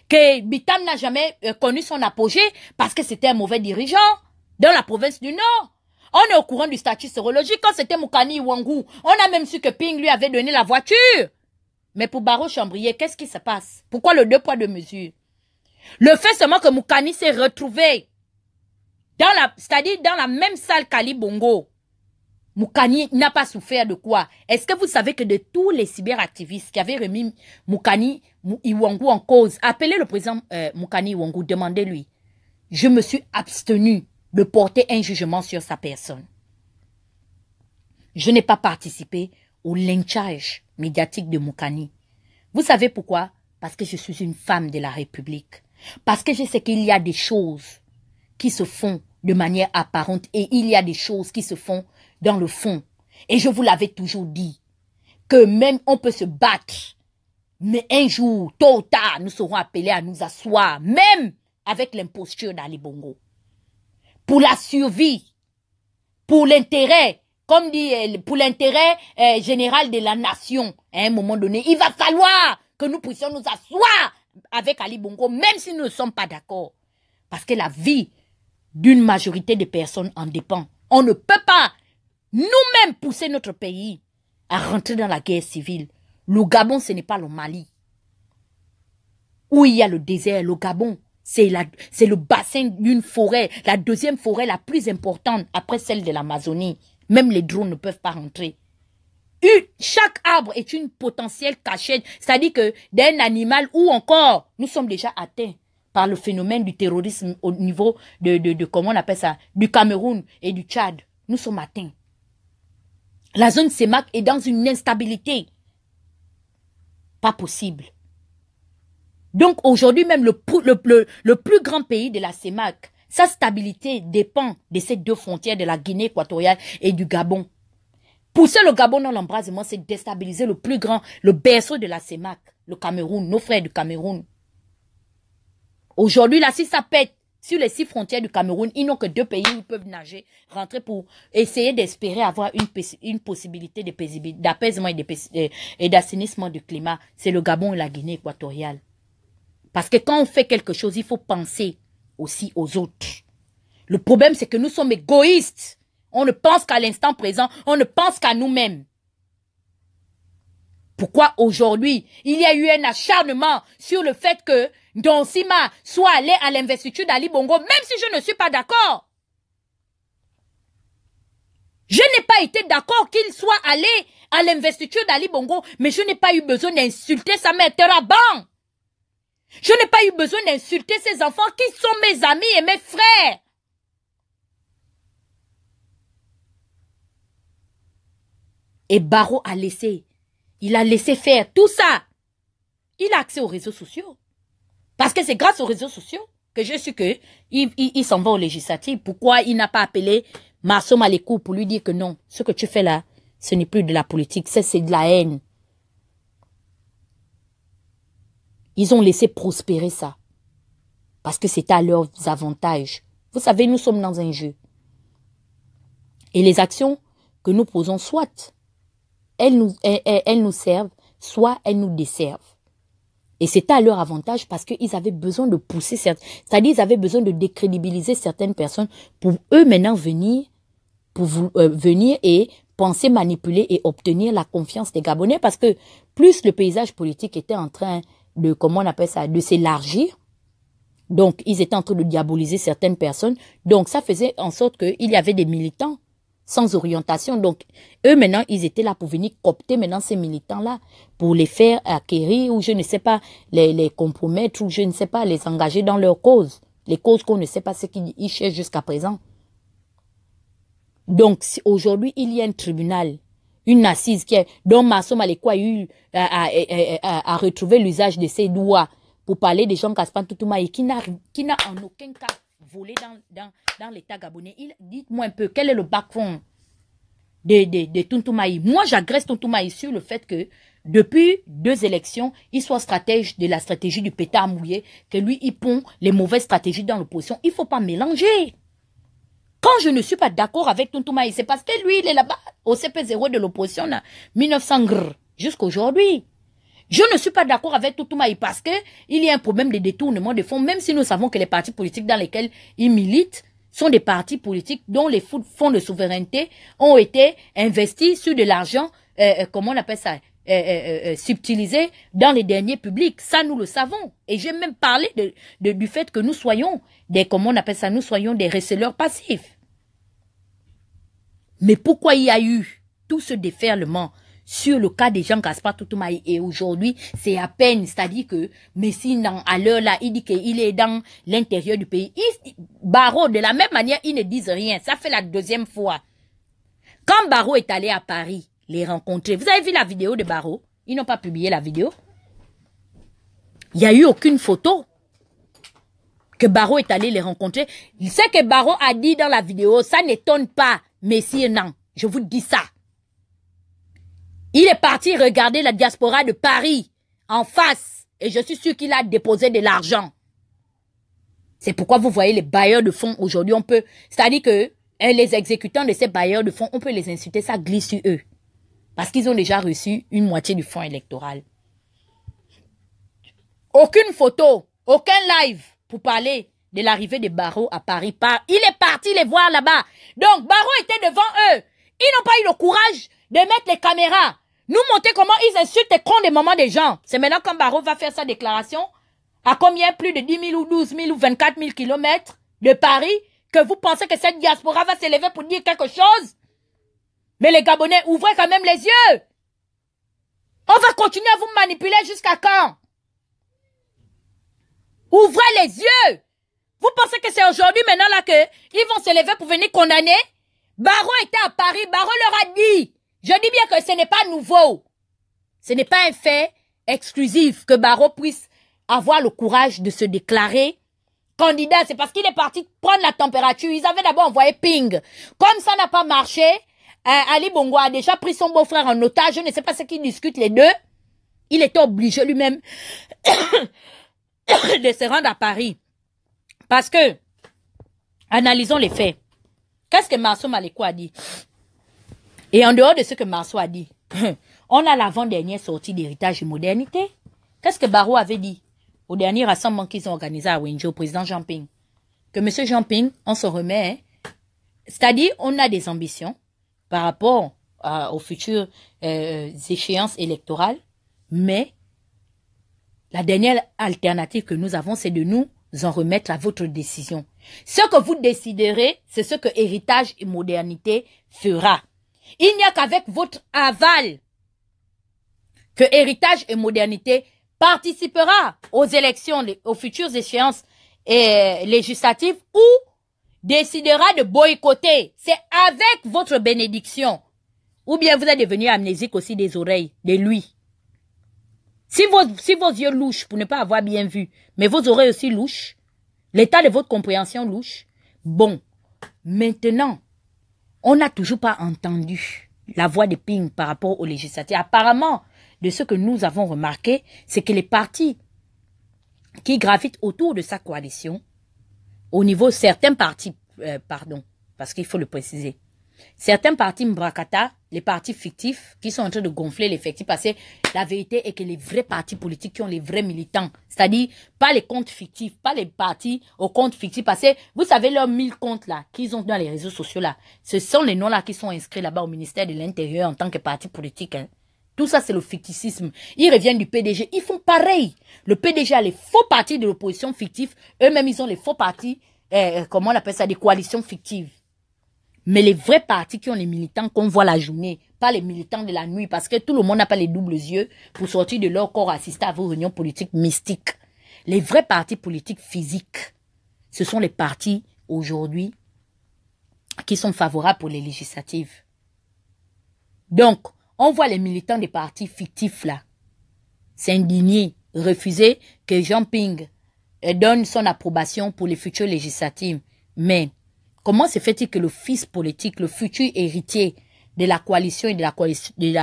que Bitam n'a jamais euh, connu son apogée parce que c'était un mauvais dirigeant dans la province du Nord. On est au courant du statut sérologique. Quand c'était Moukani Wangu, on a même su que Ping lui avait donné la voiture. Mais pour Baro Chambrier, qu'est-ce qui se passe Pourquoi le deux poids, deux mesures Le fait seulement que Mukani s'est retrouvé dans la, c'est-à-dire dans la même salle qu'Ali Bongo, Moukani n'a pas souffert de quoi Est-ce que vous savez que de tous les cyberactivistes qui avaient remis Moukani Iwangu en cause, appelez le président euh, Moukani Iwangu, demandez-lui. Je me suis abstenu de porter un jugement sur sa personne. Je n'ai pas participé au lynchage médiatique de Moukani. Vous savez pourquoi Parce que je suis une femme de la République. Parce que je sais qu'il y a des choses qui se font de manière apparente et il y a des choses qui se font dans le fond. Et je vous l'avais toujours dit, que même on peut se battre, mais un jour, tôt ou tard, nous serons appelés à nous asseoir, même avec l'imposture d'Ali Bongo. Pour la survie, pour l'intérêt, comme dit, euh, pour l'intérêt euh, général de la nation, à un moment donné, il va falloir que nous puissions nous asseoir avec Ali Bongo, même si nous ne sommes pas d'accord. Parce que la vie d'une majorité de personnes en dépend. On ne peut pas nous-mêmes pousser notre pays à rentrer dans la guerre civile. Le Gabon, ce n'est pas le Mali. Où il y a le désert, le Gabon, c'est, le bassin d'une forêt, la deuxième forêt la plus importante après celle de l'Amazonie. Même les drones ne peuvent pas rentrer. chaque arbre est une potentielle cachette, c'est-à-dire que d'un animal ou encore, nous sommes déjà atteints par le phénomène du terrorisme au niveau de, de comment on appelle ça, du Cameroun et du Tchad. Nous sommes atteints. La zone CEMAC est dans une instabilité. Pas possible. Donc aujourd'hui même, le, plus grand pays de la CEMAC, sa stabilité dépend de ces deux frontières de la Guinée équatoriale et du Gabon. Pousser le Gabon dans l'embrasement, c'est déstabiliser le plus grand, le berceau de la CEMAC, le Cameroun, nos frères du Cameroun. Aujourd'hui, là, si ça pète, sur les six frontières du Cameroun, ils n'ont que deux pays où ils peuvent nager, rentrer pour essayer d'espérer avoir une, une possibilité d'apaisement et d'assainissement du climat. C'est le Gabon et la Guinée équatoriale. Parce que quand on fait quelque chose, il faut penser aussi aux autres. Le problème, c'est que nous sommes égoïstes. On ne pense qu'à l'instant présent, on ne pense qu'à nous-mêmes. Pourquoi aujourd'hui, il y a eu un acharnement sur le fait que Don Sima soit allé à l'investiture d'Ali Bongo, même si je ne suis pas d'accord Je n'ai pas été d'accord qu'il soit allé à l'investiture d'Ali Bongo, mais je n'ai pas eu besoin d'insulter sa mère Teraban. Je n'ai pas eu besoin d'insulter ses enfants qui sont mes amis et mes frères. Et Barreau a laissé. Il a laissé faire tout ça. Il a accès aux réseaux sociaux. Parce que c'est grâce aux réseaux sociaux que je suis que il, s'en va aux législatif. Pourquoi il n'a pas appelé Marceau Malekou pour lui dire que non, ce que tu fais là, ce n'est plus de la politique, c'est de la haine. Ils ont laissé prospérer ça. Parce que c'est à leurs avantages. Vous savez, nous sommes dans un jeu. Et les actions que nous posons, soit elles nous, nous servent, soit elles nous desservent. Et c'était à leur avantage parce qu'ils avaient besoin de pousser certaines, c'est-à-dire ils avaient besoin de décrédibiliser certaines personnes pour eux maintenant venir, pour euh, venir et penser, manipuler et obtenir la confiance des Gabonais parce que plus le paysage politique était en train de, comment on appelle ça, de s'élargir, donc ils étaient en train de diaboliser certaines personnes, donc ça faisait en sorte qu'il y avait des militants sans orientation. Donc, eux, maintenant, ils étaient là pour venir copter maintenant ces militants-là, pour les faire acquérir ou je ne sais pas, les, compromettre ou je ne sais pas, les engager dans leurs causes. Les causes qu'on ne sait pas ce qu'ils cherchent jusqu'à présent. Donc, aujourd'hui, il y a un tribunal, une assise qui dont Massoum Alekwa a, eu, à retrouvé l'usage de ses doigts pour parler des gens Gaspard Toutouma et qui n'a en aucun cas dans, l'État gabonais. Dites-moi un peu, quel est le background de, de, de Moi, j'agresse Tuntumaï sur le fait que depuis deux élections, il soit stratège de la stratégie du pétard mouillé, que lui, il pond les mauvaises stratégies dans l'opposition. Il ne faut pas mélanger. Quand je ne suis pas d'accord avec Tuntumaï, c'est parce que lui, il est là-bas, au CP0 de l'opposition, 1900 jusqu'aujourd'hui. Je ne suis pas d'accord avec Toutumaï parce que il y a un problème de détournement de fonds, même si nous savons que les partis politiques dans lesquels il milite sont des partis politiques dont les fonds de souveraineté ont été investis sur de l'argent, euh, euh comment on appelle ça, euh, euh, subtilisé dans les derniers publics. Ça, nous le savons. Et j'ai même parlé du fait que nous soyons des, comment on appelle ça, nous soyons des receleurs passifs. Mais pourquoi il y a eu tout ce déferlement sur le cas des gens Gaspard Toutoumaï. Et aujourd'hui, c'est à peine, c'est-à-dire que Messi, à l'heure là, il dit qu'il est dans l'intérieur du pays. Barreau, de la même manière, ils ne disent rien. Ça fait la deuxième fois. Quand Barreau est allé à Paris les rencontrer, vous avez vu la vidéo de Barreau Ils n'ont pas publié la vidéo. Il n'y a eu aucune photo que Barreau est allé les rencontrer. Il sait que Barreau a dit dans la vidéo, ça n'étonne pas Messi non. Je vous dis ça. Il est parti regarder la diaspora de Paris en face et je suis sûr qu'il a déposé de l'argent. C'est pourquoi vous voyez les bailleurs de fonds aujourd'hui, on peut, c'est-à-dire que hein, les exécutants de ces bailleurs de fonds, on peut les insulter, ça glisse sur eux. Parce qu'ils ont déjà reçu une moitié du fonds électoral. Aucune photo, aucun live pour parler de l'arrivée de Barreau à Paris. Il est parti les voir là-bas. Donc, Barreau était devant eux. Ils n'ont pas eu le courage de mettre les caméras, nous montrer comment ils insultent et cons des moments des gens. C'est maintenant quand Barreau va faire sa déclaration, à combien plus de 10 000 ou 12 000 ou 24 000 kilomètres de Paris, que vous pensez que cette diaspora va s'élever pour dire quelque chose Mais les Gabonais, ouvrez quand même les yeux On va continuer à vous manipuler jusqu'à quand Ouvrez les yeux Vous pensez que c'est aujourd'hui maintenant là que ils vont s'élever pour venir condamner Barreau était à Paris, Barreau leur a dit je dis bien que ce n'est pas nouveau. Ce n'est pas un fait exclusif que Barreau puisse avoir le courage de se déclarer candidat. C'est parce qu'il est parti prendre la température. Ils avaient d'abord envoyé Ping. Comme ça n'a pas marché, euh, Ali Bongo a déjà pris son beau-frère en otage. Je ne sais pas ce qu'ils discutent les deux. Il était obligé lui-même de se rendre à Paris. Parce que, analysons les faits. Qu'est-ce que Marceau Malekou a dit et en dehors de ce que Marceau a dit, on a l'avant-dernière sortie d'héritage et modernité. Qu'est-ce que Barreau avait dit au dernier rassemblement qu'ils ont organisé à Wenjo, président Jean Ping Que M. Jean Ping, on se remet. Hein. C'est-à-dire, on a des ambitions par rapport aux futures euh, échéances électorales, mais la dernière alternative que nous avons, c'est de nous en remettre à votre décision. Ce que vous déciderez, c'est ce que héritage et modernité fera. Il n'y a qu'avec votre aval que héritage et modernité participera aux élections, aux futures échéances eh, législatives ou décidera de boycotter. C'est avec votre bénédiction. Ou bien vous êtes devenu amnésique aussi des oreilles, de lui. Si vos, si vos yeux louchent, pour ne pas avoir bien vu, mais vos oreilles aussi louchent, l'état de votre compréhension louche, bon, maintenant, on n'a toujours pas entendu la voix de Ping par rapport aux législatives. Apparemment, de ce que nous avons remarqué, c'est que les partis qui gravitent autour de sa coalition, au niveau certains partis, euh, pardon, parce qu'il faut le préciser, Certains partis Mbrakata, les partis fictifs, qui sont en train de gonfler l'effectif, parce que la vérité est que les vrais partis politiques qui ont les vrais militants, c'est-à-dire pas les comptes fictifs, pas les partis aux comptes fictifs, parce que vous savez leurs mille comptes là, qu'ils ont dans les réseaux sociaux là, ce sont les noms là qui sont inscrits là-bas au ministère de l'Intérieur en tant que parti politique. Hein. Tout ça, c'est le ficticisme. Ils reviennent du PDG. Ils font pareil. Le PDG a les faux partis de l'opposition fictifs Eux-mêmes, ils ont les faux partis, euh, comment on appelle ça, des coalitions fictives. Mais les vrais partis qui ont les militants qu'on voit la journée, pas les militants de la nuit, parce que tout le monde n'a pas les doubles yeux pour sortir de leur corps assister à vos réunions politiques mystiques. Les vrais partis politiques physiques, ce sont les partis aujourd'hui qui sont favorables pour les législatives. Donc, on voit les militants des partis fictifs là s'indigner, refuser que Jean Ping euh, donne son approbation pour les futures législatives. Mais Comment se fait-il que le fils politique, le futur héritier de la coalition et de la, coalition, de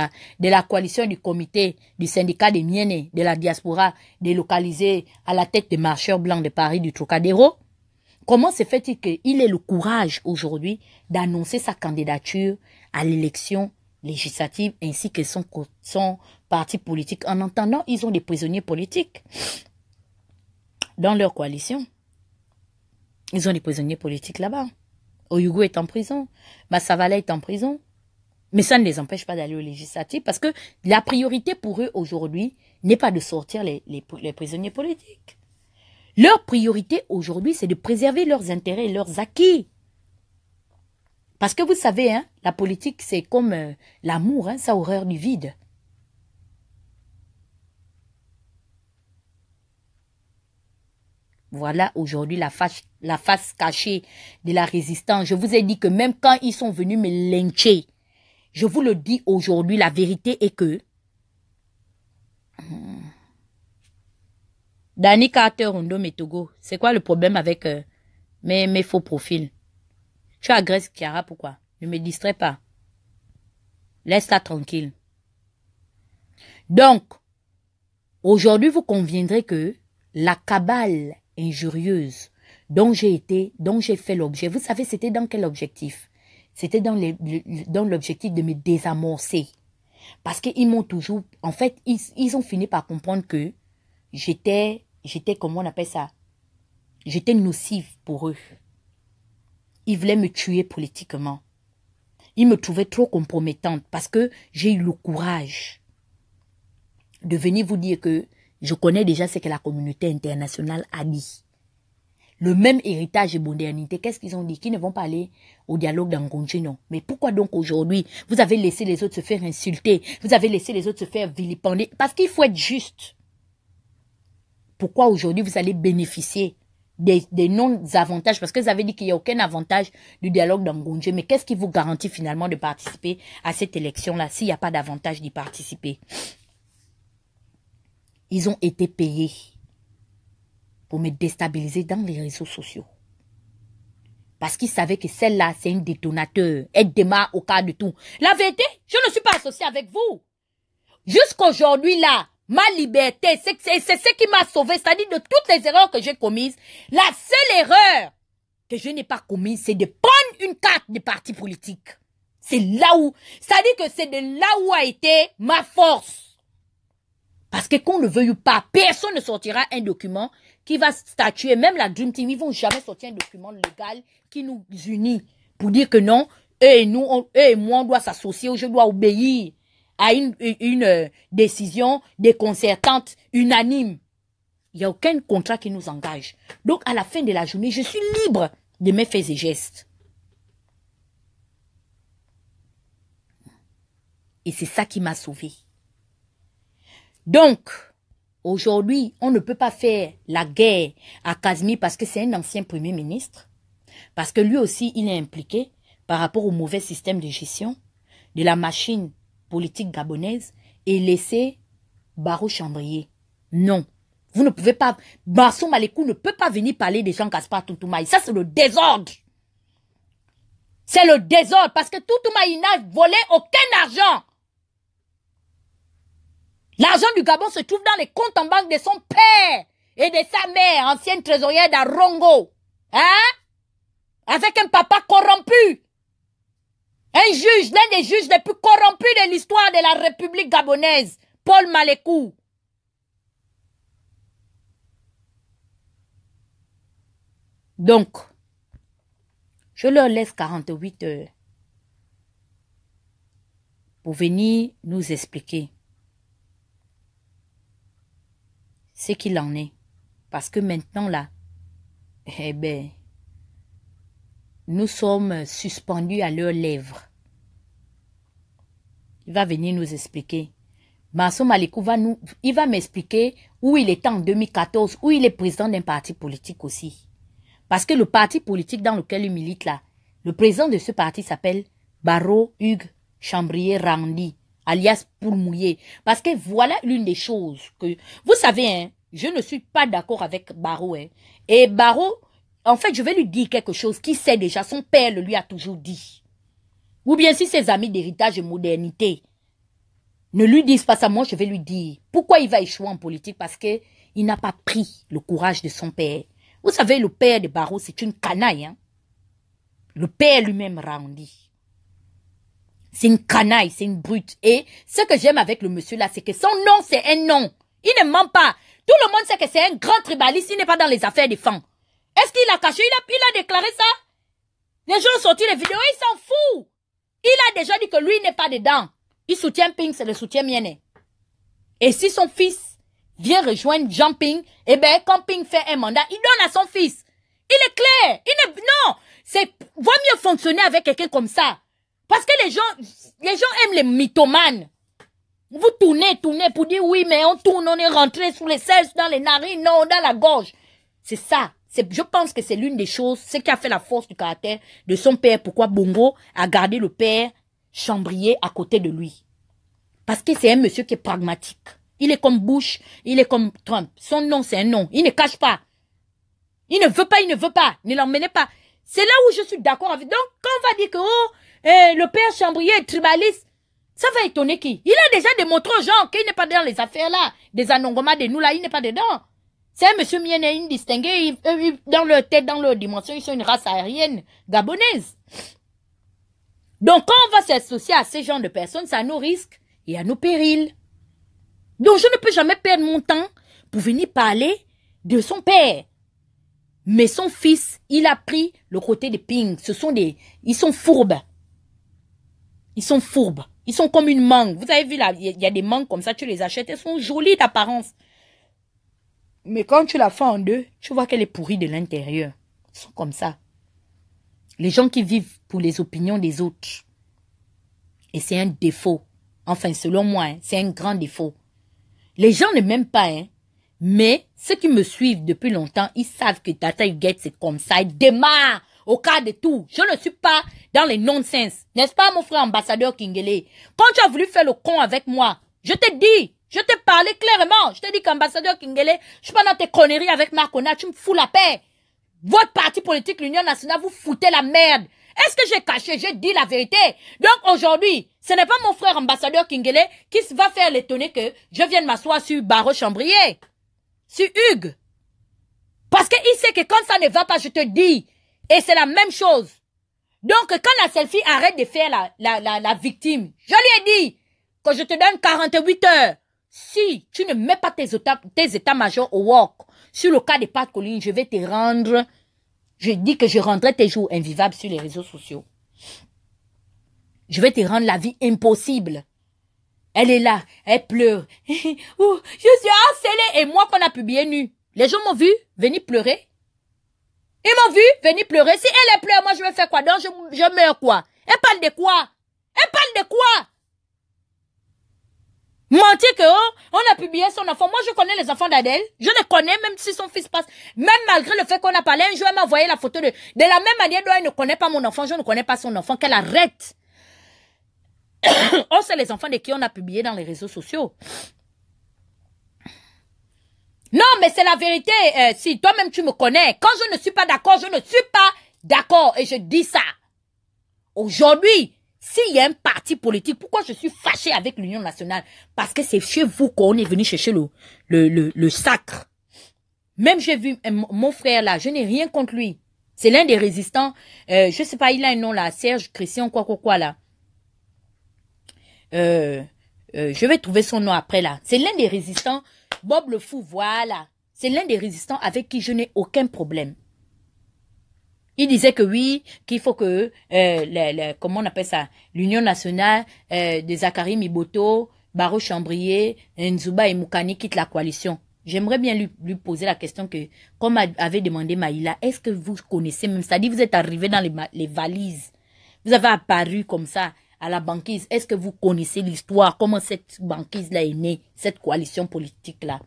la, coalition du comité du syndicat des miennes de la diaspora délocalisé à la tête des marcheurs blancs de Paris du Trocadéro Comment se fait-il qu'il ait le courage aujourd'hui d'annoncer sa candidature à l'élection législative ainsi que son, son parti politique En entendant, ils ont des prisonniers politiques dans leur coalition. Ils ont des prisonniers politiques là-bas. Oyugu est en prison. Massavala est en prison. Mais ça ne les empêche pas d'aller aux législatives parce que la priorité pour eux aujourd'hui n'est pas de sortir les, prisonniers politiques. Leur priorité aujourd'hui, c'est de préserver leurs intérêts et leurs acquis. Parce que vous savez, hein, la politique, c'est comme euh, l'amour, hein, ça horreur du vide. Voilà aujourd'hui la face, la face cachée de la résistance. Je vous ai dit que même quand ils sont venus me lyncher, je vous le dis aujourd'hui, la vérité est que hmm. Danny Carter, Rondo Metogo, c'est quoi le problème avec euh, mes, mes, faux profils Tu agresses Chiara, pourquoi Ne me distrais pas. Laisse-la tranquille. Donc, aujourd'hui, vous conviendrez que la cabale injurieuse dont j'ai été, dont j'ai fait l'objet. Vous savez, c'était dans quel objectif C'était dans l'objectif de me désamorcer. Parce qu'ils m'ont toujours, en fait, ils, ils, ont fini par comprendre que j'étais, j'étais, comment on appelle ça J'étais nocive pour eux. Ils voulaient me tuer politiquement. Ils me trouvaient trop compromettante parce que j'ai eu le courage de venir vous dire que je connais déjà ce que la communauté internationale a dit. Le même héritage et modernité, qu'est-ce qu'ils ont dit Qu'ils ne vont pas aller au dialogue dans non. Mais pourquoi donc aujourd'hui, vous avez laissé les autres se faire insulter, vous avez laissé les autres se faire vilipender Parce qu'il faut être juste. Pourquoi aujourd'hui vous allez bénéficier des, non-avantages, parce que vous avez dit qu'il n'y a aucun avantage du dialogue dans mais qu'est-ce qui vous garantit finalement de participer à cette élection-là s'il n'y a pas d'avantage d'y participer ils ont été payés pour me déstabiliser dans les réseaux sociaux. Parce qu'ils savaient que celle-là, c'est un détonateur. Elle démarre au cas de tout. La vérité, je ne suis pas associée avec vous. Jusqu'aujourd'hui, là, ma liberté, c'est ce qui m'a sauvé C'est-à-dire de toutes les erreurs que j'ai commises, la seule erreur que je n'ai pas commise, c'est de prendre une carte de parti politique. C'est là où, c'est-à-dire que c'est de là où a été ma force. Parce que qu'on ne veuille pas, personne ne sortira un document qui va statuer. Même la Dream Team, ils vont jamais sortir un document légal qui nous unit pour dire que non, eux et nous, et moi, on doit s'associer ou je dois obéir à une, euh, décision déconcertante, unanime. Il n'y a aucun contrat qui nous engage. Donc, à la fin de la journée, je suis libre de mes faits et gestes. Et c'est ça qui m'a sauvé. Donc, aujourd'hui, on ne peut pas faire la guerre à Kazmi parce que c'est un ancien Premier ministre, parce que lui aussi, il est impliqué par rapport au mauvais système de gestion de la machine politique gabonaise et laisser Barreau chambrier. Non. Vous ne pouvez pas, Barso Malekou ne peut pas venir parler des gens Gaspard Toutumaï. Ça, c'est le désordre. C'est le désordre parce que Toutumaï n'a volé aucun argent. L'argent du Gabon se trouve dans les comptes en banque de son père et de sa mère, ancienne trésorière d'Arongo. Hein? Avec un papa corrompu. Un juge, l'un des juges les plus corrompus de l'histoire de la République gabonaise, Paul Malekou. Donc, je leur laisse 48 heures pour venir nous expliquer ce qu'il en est. Parce que maintenant là, eh ben, nous sommes suspendus à leurs lèvres. Il va venir nous expliquer. Marceau Malikou va nous, il va m'expliquer où il était en 2014, où il est président d'un parti politique aussi. Parce que le parti politique dans lequel il milite là, le président de ce parti s'appelle Barreau Hugues Chambrier Randy alias pour mouiller. Parce que voilà l'une des choses que... Vous savez, hein, je ne suis pas d'accord avec Barreau. Hein. Et Barreau, en fait, je vais lui dire quelque chose Qui sait déjà. Son père le lui a toujours dit. Ou bien si ses amis d'héritage et modernité ne lui disent pas ça, moi je vais lui dire. Pourquoi il va échouer en politique Parce que il n'a pas pris le courage de son père. Vous savez, le père de Barreau, c'est une canaille. Hein? Le père lui-même rendit. C'est une canaille, c'est une brute. Et ce que j'aime avec le monsieur là, c'est que son nom, c'est un nom. Il ne ment pas. Tout le monde sait que c'est un grand tribaliste, il n'est pas dans les affaires des femmes. Est-ce qu'il a caché, il a, il a déclaré ça Les gens ont sorti les vidéos, il s'en fout. Il a déjà dit que lui n'est pas dedans. Il soutient Ping, c'est le soutien mien. Et si son fils vient rejoindre Jean Ping, eh ben, quand Ping fait un mandat, il donne à son fils. Il est clair. Il est, non. C'est, vaut mieux fonctionner avec quelqu'un comme ça. Parce que les gens, les gens aiment les mythomanes. Vous tournez, tournez pour dire oui, mais on tourne, on est rentré sous les selles, dans les narines, non, dans la gorge. C'est ça. je pense que c'est l'une des choses, ce qui a fait la force du caractère de son père. Pourquoi Bongo a gardé le père chambrier à côté de lui. Parce que c'est un monsieur qui est pragmatique. Il est comme Bush, il est comme Trump. Son nom, c'est un nom. Il ne cache pas. Il ne veut pas, il ne veut pas. Ne l'emmenez pas. C'est là où je suis d'accord avec. Donc, quand on va dire que, oh, eh, le père chambrier tribaliste. Ça va étonner qui Il a déjà démontré aux gens qu'il n'est pas dans les affaires là. Des anongomas de nous là, il n'est pas dedans. C'est un monsieur mien et une dans leur tête, dans leur dimension, ils sont une race aérienne gabonaise. Donc quand on va s'associer à ces gens de personnes, ça nous risques et à nos périls. Donc je ne peux jamais perdre mon temps pour venir parler de son père. Mais son fils, il a pris le côté des pings. Ce sont des, ils sont fourbes. Ils sont fourbes. Ils sont comme une mangue. Vous avez vu là, il y a des mangues comme ça, tu les achètes, elles sont jolies d'apparence. Mais quand tu la fais en deux, tu vois qu'elle est pourrie de l'intérieur. Ils sont comme ça. Les gens qui vivent pour les opinions des autres. Et c'est un défaut. Enfin, selon moi, hein, c'est un grand défaut. Les gens ne m'aiment pas, hein. Mais ceux qui me suivent depuis longtemps, ils savent que Tata Huguette, c'est comme ça. Elle démarre au cas de tout. Je ne suis pas dans les non-sens. N'est-ce pas, mon frère ambassadeur Kingele Quand tu as voulu faire le con avec moi, je t'ai dit, je t'ai parlé clairement. Je t'ai dit qu'ambassadeur Kingele, je suis pas dans tes conneries avec Marcona, tu me fous la paix. Votre parti politique, l'Union nationale, vous foutez la merde. Est-ce que j'ai caché J'ai dit la vérité. Donc aujourd'hui, ce n'est pas mon frère ambassadeur Kingele qui va faire l'étonner que je vienne m'asseoir sur Barreau Chambrier, sur Hugues. Parce qu'il sait que quand ça ne va pas, je te dis, et c'est la même chose. Donc, quand la selfie arrête de faire la, la, la, victime, je lui ai dit que je te donne 48 heures. Si tu ne mets pas tes, états, tes majors au work, sur le cas de Pat collines je vais te rendre, je dis que je rendrai tes jours invivables sur les réseaux sociaux. Je vais te rendre la vie impossible. Elle est là, elle pleure. je suis harcelée et moi qu'on a publié nu. Les gens m'ont vu venir pleurer ils m'ont vu venir pleurer. Si elle pleure, moi je vais faire quoi Donc je, meurs quoi Elle parle de quoi Elle parle de quoi Mentir que oh, on a publié son enfant. Moi, je connais les enfants d'Adèle. Je les connais, même si son fils passe. Même malgré le fait qu'on a parlé, un jour, elle m'a envoyé la photo de. De la même manière elle ne connaît pas mon enfant, je ne connais pas son enfant. Qu'elle arrête. on sait les enfants de qui on a publié dans les réseaux sociaux. Non, mais c'est la vérité. Euh, si toi-même tu me connais, quand je ne suis pas d'accord, je ne suis pas d'accord. Et je dis ça. Aujourd'hui, s'il y a un parti politique, pourquoi je suis fâché avec l'Union nationale Parce que c'est chez vous qu'on est venu chercher le, le, le, sacre. Même j'ai vu euh, mon frère là, je n'ai rien contre lui. C'est l'un des résistants. Je euh, je sais pas, il a un nom là, Serge Christian, quoi, quoi, quoi là. je vais trouver son nom après là. C'est l'un des résistants Bob le fou, voilà. C'est l'un des résistants avec qui je n'ai aucun problème. Il disait que oui, qu'il faut que, euh, comment on appelle ça, l'Union nationale euh, de Zacharie Miboto, Baro Chambrier, Nzuba et Mukani quittent la coalition. J'aimerais bien lui, poser la question que, comme avait demandé Maïla, est-ce que vous connaissez même, c'est-à-dire vous êtes arrivé dans les valises, vous avez apparu comme ça, à la banquise. Est-ce que vous connaissez l'histoire Comment cette banquise-là est née, cette coalition politique-là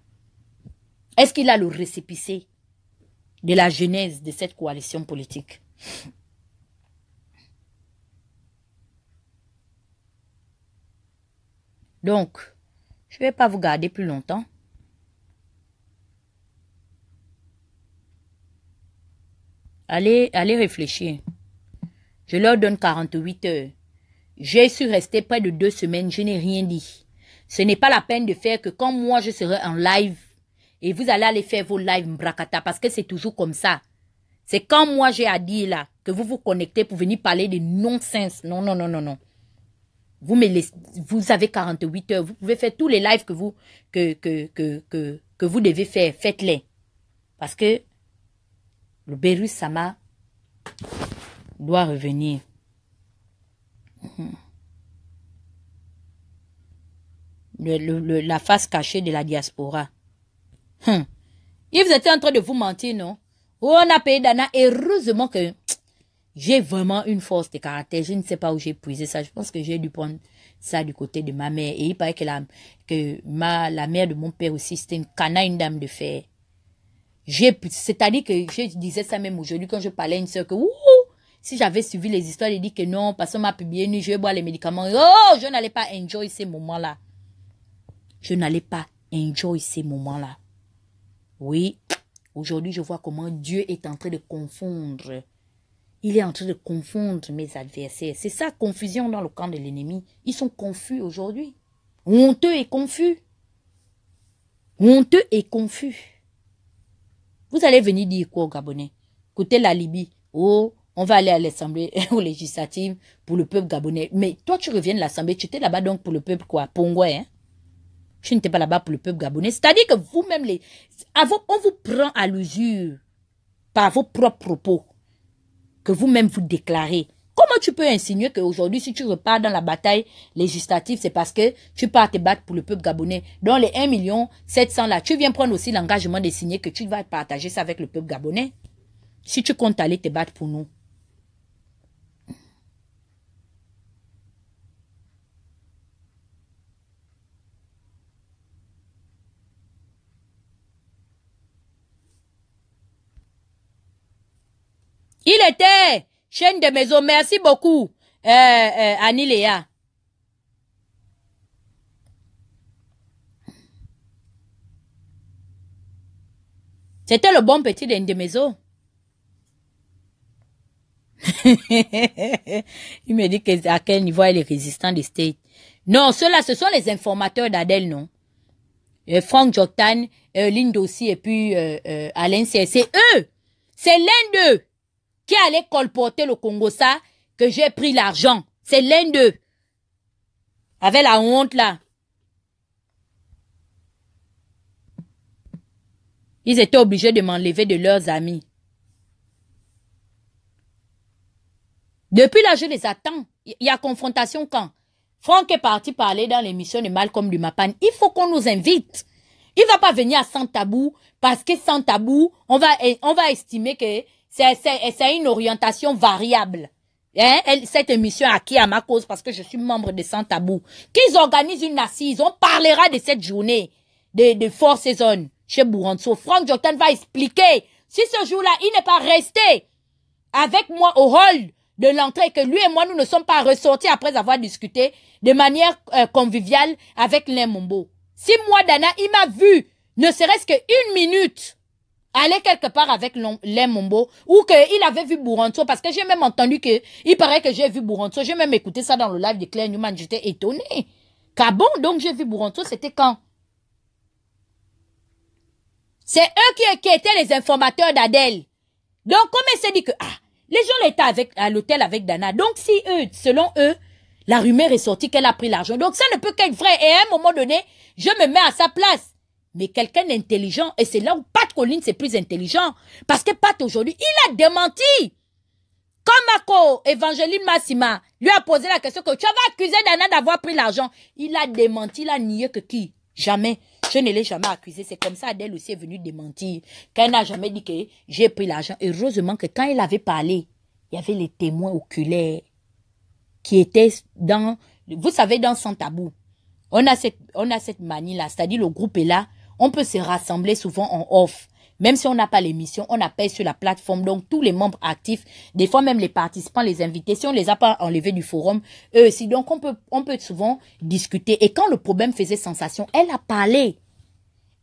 Est-ce qu'il a le récépissé de la genèse de cette coalition politique Donc, je ne vais pas vous garder plus longtemps. Allez, allez réfléchir. Je leur donne 48 heures. J'ai su rester près de deux semaines, je n'ai rien dit. Ce n'est pas la peine de faire que quand moi je serai en live, et vous allez aller faire vos lives Mbrakata, parce que c'est toujours comme ça. C'est quand moi j'ai à dire là, que vous vous connectez pour venir parler de non-sens. Non, non, non, non, non. Vous, me vous avez 48 heures, vous pouvez faire tous les lives que vous, que, que, que, que, vous devez faire, faites-les. Parce que le Beru Sama doit revenir. Mhm. Le, la face cachée de la diaspora. Hmm. Ils étaient en train de vous mentir, non oh, On a payé Dana. heureusement que j'ai vraiment une force de caractère. Je ne sais pas où j'ai puisé ça. Je pense que j'ai dû prendre ça du côté de ma mère. Et il paraît que la, que ma, la mère de mon père aussi, c'était une canaille, une dame de fer. C'est-à-dire que je disais ça même aujourd'hui quand je parlais à une soeur que si j'avais suivi les histoires et dit que non, parce qu'on m'a publié nuit, je vais boire les médicaments. Oh, je n'allais pas enjoy ces moments-là. Je n'allais pas enjoy ces moments-là. Oui, aujourd'hui, je vois comment Dieu est en train de confondre. Il est en train de confondre mes adversaires. C'est ça, confusion dans le camp de l'ennemi. Ils sont confus aujourd'hui. Honteux et confus. Honteux et confus. Vous allez venir dire quoi aux Gabonais Côté la Libye. Oh, on va aller à l'Assemblée législative pour le peuple gabonais. Mais toi, tu reviens de l'Assemblée, tu étais là-bas donc pour le peuple quoi Pongoué, hein Tu n'étais pas là-bas pour le peuple gabonais. C'est-à-dire que vous-même, les... on vous prend à l'usure par vos propres propos que vous-même vous déclarez. Comment tu peux insinuer qu'aujourd'hui, si tu repars dans la bataille législative, c'est parce que tu pars te battre pour le peuple gabonais. Dans les 1,7 million là, tu viens prendre aussi l'engagement de signer que tu vas partager ça avec le peuple gabonais. Si tu comptes aller te battre pour nous. Il était chaîne de maison. Merci beaucoup, euh, euh, Annie Léa. C'était le bon petit de maison. il me dit à quel niveau il est résistant des States. Non, ceux-là, ce sont les informateurs d'Adèle, non? Euh, Franck Joktan, euh, aussi, et puis euh, Alain C'est eux! C'est l'un d'eux qui allait colporter le Congo ça, que j'ai pris l'argent. C'est l'un d'eux. Avec la honte là. Ils étaient obligés de m'enlever de leurs amis. Depuis là, je les attends. Il y a confrontation quand Franck est parti parler dans l'émission de Malcolm Mapane. Il faut qu'on nous invite. Il va pas venir à sans tabou parce que sans tabou, on va, on va estimer que c'est une orientation variable. Hein? Elle, cette émission acquis à ma cause parce que je suis membre de Sans Tabou. Qu'ils organisent une assise, on parlera de cette journée de, de Four chez Bouranso. Frank Jotan va expliquer si ce jour-là, il n'est pas resté avec moi au hall de l'entrée, que lui et moi, nous ne sommes pas ressortis après avoir discuté de manière euh, conviviale avec les Mombo. Si moi, Dana, il m'a vu, ne serait-ce qu'une minute, aller quelque part avec les Mombo ou qu'il avait vu bouronto parce que j'ai même entendu que il paraît que j'ai vu bouronto J'ai même écouté ça dans le live de Claire Newman. J'étais étonnée. Car bon, donc j'ai vu bouronto c'était quand C'est eux qui, étaient les informateurs d'Adèle. Donc, comme elle s'est dit que ah, les gens étaient avec, à l'hôtel avec Dana. Donc, si eux, selon eux, la rumeur est sortie qu'elle a pris l'argent. Donc, ça ne peut qu'être vrai. Et à un moment donné, je me mets à sa place. Mais quelqu'un d'intelligent, et c'est là où Pat Colline c'est plus intelligent, parce que Pat aujourd'hui, il a démenti. Quand Marco, Evangeline Massima, lui a posé la question que tu avais accusé Dana d'avoir pris l'argent, il a démenti, il a nié que qui Jamais. Je ne l'ai jamais accusé. C'est comme ça Adèle aussi est venue démentir. Qu'elle n'a jamais dit que j'ai pris l'argent. Heureusement que quand elle avait parlé, il y avait les témoins oculaires qui étaient dans, vous savez, dans son Tabou. On a cette, on a cette manie-là. C'est-à-dire, le groupe est là. On peut se rassembler souvent en off. Même si on n'a pas l'émission, on appelle sur la plateforme. Donc, tous les membres actifs, des fois même les participants, les invités, si on les a pas enlevés du forum, eux aussi. Donc, on peut, on peut souvent discuter. Et quand le problème faisait sensation, elle a parlé.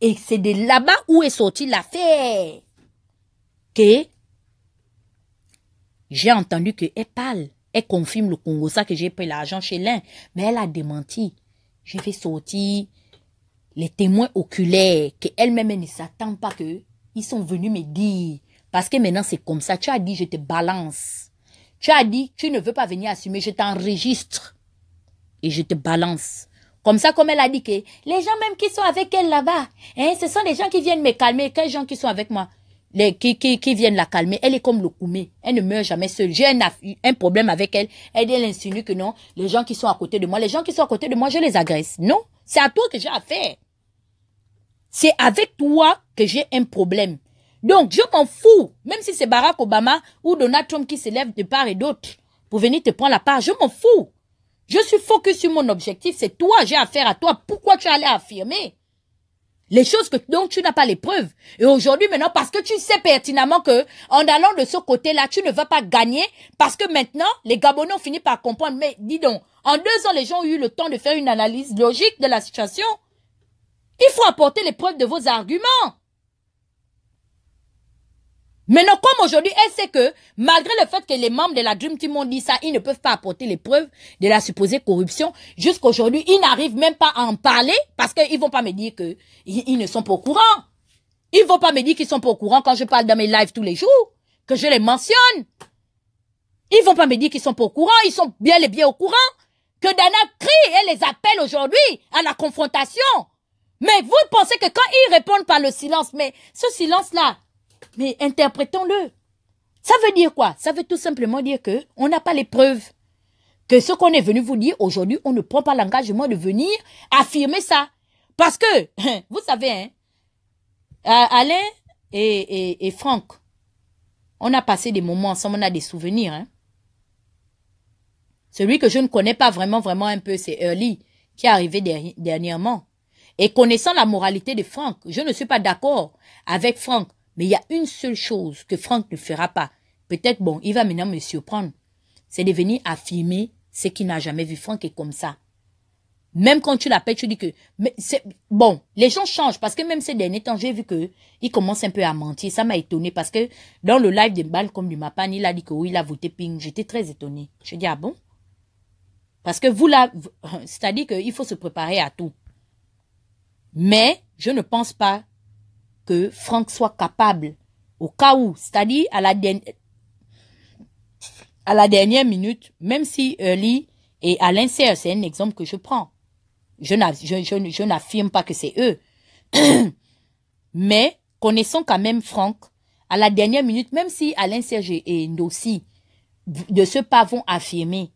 Et c'est de là-bas où est sortie l'affaire. Que j'ai entendu qu'elle parle. Elle confirme le Congo, ça que j'ai pris l'argent chez l'un. Mais elle a démenti. J'ai fait sortir les témoins oculaires qu'elle-même ne s'attend pas que ils sont venus me dire parce que maintenant c'est comme ça tu as dit je te balance tu as dit tu ne veux pas venir assumer je t'enregistre et je te balance comme ça comme elle a dit que les gens même qui sont avec elle là-bas hein, ce sont des gens qui viennent me calmer quels gens qui sont avec moi les, qui, qui, qui, viennent la calmer. Elle est comme le Koumé. Elle ne meurt jamais seule. J'ai un, problème avec elle. Elle, elle insinue que non, les gens qui sont à côté de moi, les gens qui sont à côté de moi, je les agresse. Non, c'est à toi que j'ai affaire. C'est avec toi que j'ai un problème. Donc, je m'en fous, même si c'est Barack Obama ou Donald Trump qui s'élève de part et d'autre pour venir te prendre la part, je m'en fous. Je suis focus sur mon objectif, c'est toi, j'ai affaire à toi. Pourquoi tu allais affirmer les choses que, dont tu n'as pas les preuves. Et aujourd'hui, maintenant, parce que tu sais pertinemment que, en allant de ce côté-là, tu ne vas pas gagner, parce que maintenant, les Gabonais ont fini par comprendre. Mais dis donc, en deux ans, les gens ont eu le temps de faire une analyse logique de la situation. Il faut apporter les preuves de vos arguments. Mais non, comme aujourd'hui, elle sait que, malgré le fait que les membres de la Dream Team ont dit ça, ils ne peuvent pas apporter les preuves de la supposée corruption. Jusqu'aujourd'hui, ils n'arrivent même pas à en parler parce qu'ils vont pas me dire que ils, ne sont pas au courant. Ils vont pas me dire qu'ils sont pas au courant quand je parle dans mes lives tous les jours, que je les mentionne. Ils vont pas me dire qu'ils sont pas au courant. Ils sont bien les bien au courant que Dana crie et les appelle aujourd'hui à la confrontation. Mais vous pensez que quand ils répondent par le silence, mais ce silence-là, mais interprétons-le. Ça veut dire quoi Ça veut tout simplement dire que on n'a pas les preuves. Que ce qu'on est venu vous dire aujourd'hui, on ne prend pas l'engagement de venir affirmer ça. Parce que, vous savez, hein, Alain et, et, Franck, on a passé des moments ensemble, on a des souvenirs. Hein. Celui que je ne connais pas vraiment, vraiment un peu, c'est Early, qui est arrivé dernièrement. Et connaissant la moralité de Franck, je ne suis pas d'accord avec Franck, mais il y a une seule chose que Franck ne fera pas. Peut-être, bon, il va maintenant me surprendre. C'est de venir affirmer ce qu'il n'a jamais vu. Franck est comme ça. Même quand tu l'appelles, tu dis que... Mais bon, les gens changent parce que même ces derniers temps, j'ai vu que il commence un peu à mentir. Ça m'a étonné parce que dans le live de balles comme du Mapan, il a dit que oui, il a voté Ping. J'étais très étonné. Je dis, ah bon? Parce que vous là, c'est-à-dire qu'il faut se préparer à tout. Mais je ne pense pas que Franck soit capable, au cas où, c'est-à-dire à la, à la dernière minute, même si Early euh, et Alain Serge, c'est un exemple que je prends. Je n'affirme pas que c'est eux. Mais connaissons quand même Franck, à la dernière minute, même si Alain Serge et Ndossi, de ce pas, vont affirmer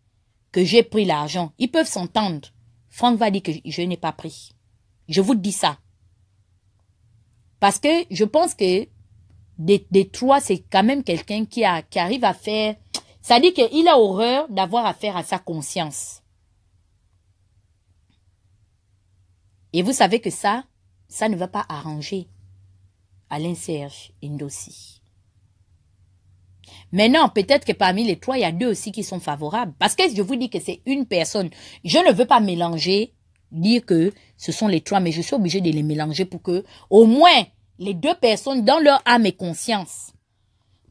que j'ai pris l'argent, ils peuvent s'entendre. Franck va dire que je n'ai pas pris. Je vous dis ça. Parce que je pense que des, trois, c'est quand même quelqu'un qui, a, qui arrive à faire... Ça dit qu'il a horreur d'avoir affaire à sa conscience. Et vous savez que ça, ça ne va pas arranger Alain Serge Indossi. Maintenant, peut-être que parmi les trois, il y a deux aussi qui sont favorables. Parce que je vous dis que c'est une personne. Je ne veux pas mélanger dire que ce sont les trois, mais je suis obligée de les mélanger pour que au moins les deux personnes dans leur âme et conscience.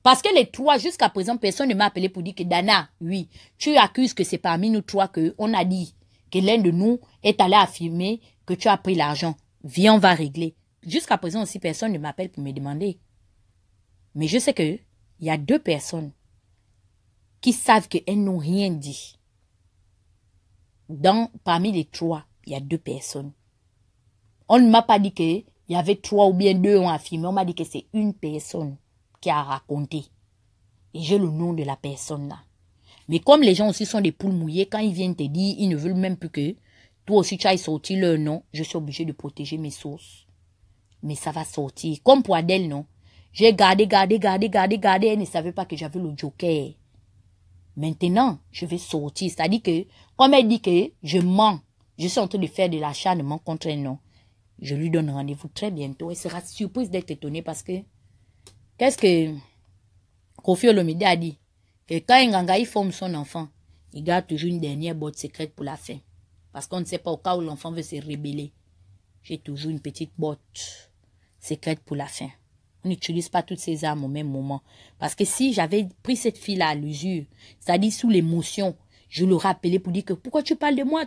Parce que les trois, jusqu'à présent, personne ne m'a appelé pour dire que Dana, oui, tu accuses que c'est parmi nous trois qu'on a dit que l'un de nous est allé affirmer que tu as pris l'argent. Viens, on va régler. Jusqu'à présent aussi, personne ne m'appelle pour me demander. Mais je sais que il y a deux personnes qui savent qu'elles n'ont rien dit. Dans, parmi les trois, il y a deux personnes. On ne m'a pas dit qu'il y avait trois ou bien deux ont affirmé. On m'a dit que c'est une personne qui a raconté. Et j'ai le nom de la personne là. Mais comme les gens aussi sont des poules mouillées, quand ils viennent te dire, ils ne veulent même plus que toi aussi tu ailles sortir leur nom, je suis obligé de protéger mes sources. Mais ça va sortir. Comme pour Adèle, non. J'ai gardé, gardé, gardé, gardé, gardé. Elle ne savait pas que j'avais le joker. Maintenant, je vais sortir. C'est-à-dire que, comme elle dit que je mens je suis en train de faire de l'acharnement contre un nom. Je lui donne rendez-vous très bientôt. Elle sera surprise d'être étonnée parce que. Qu'est-ce que Kofi Olomide a dit Que quand gangaï forme son enfant, il garde toujours une dernière botte secrète pour la fin. Parce qu'on ne sait pas au cas où l'enfant veut se rébeller. J'ai toujours une petite botte secrète pour la fin. On n'utilise pas toutes ces armes au même moment. Parce que si j'avais pris cette fille-là à l'usure, c'est-à-dire sous l'émotion, je le rappelais pour dire que pourquoi tu parles de moi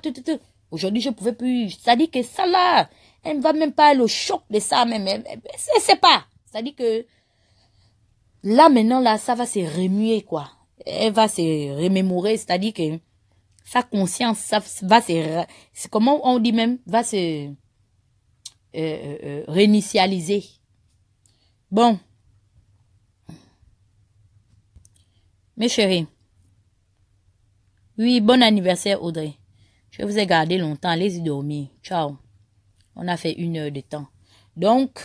Aujourd'hui, je pouvais plus. Ça dit que ça là, elle ne va même pas aller au choc de ça même. C'est pas. Ça dit que là maintenant là, ça va se remuer quoi. Elle va se remémorer. C'est-à-dire que sa conscience, ça va se, comment on dit même, va se euh, euh, euh, réinitialiser. Bon. Mes chéris. Oui, bon anniversaire Audrey. Je vous ai gardé longtemps. Allez-y dormir. Ciao. On a fait une heure de temps. Donc,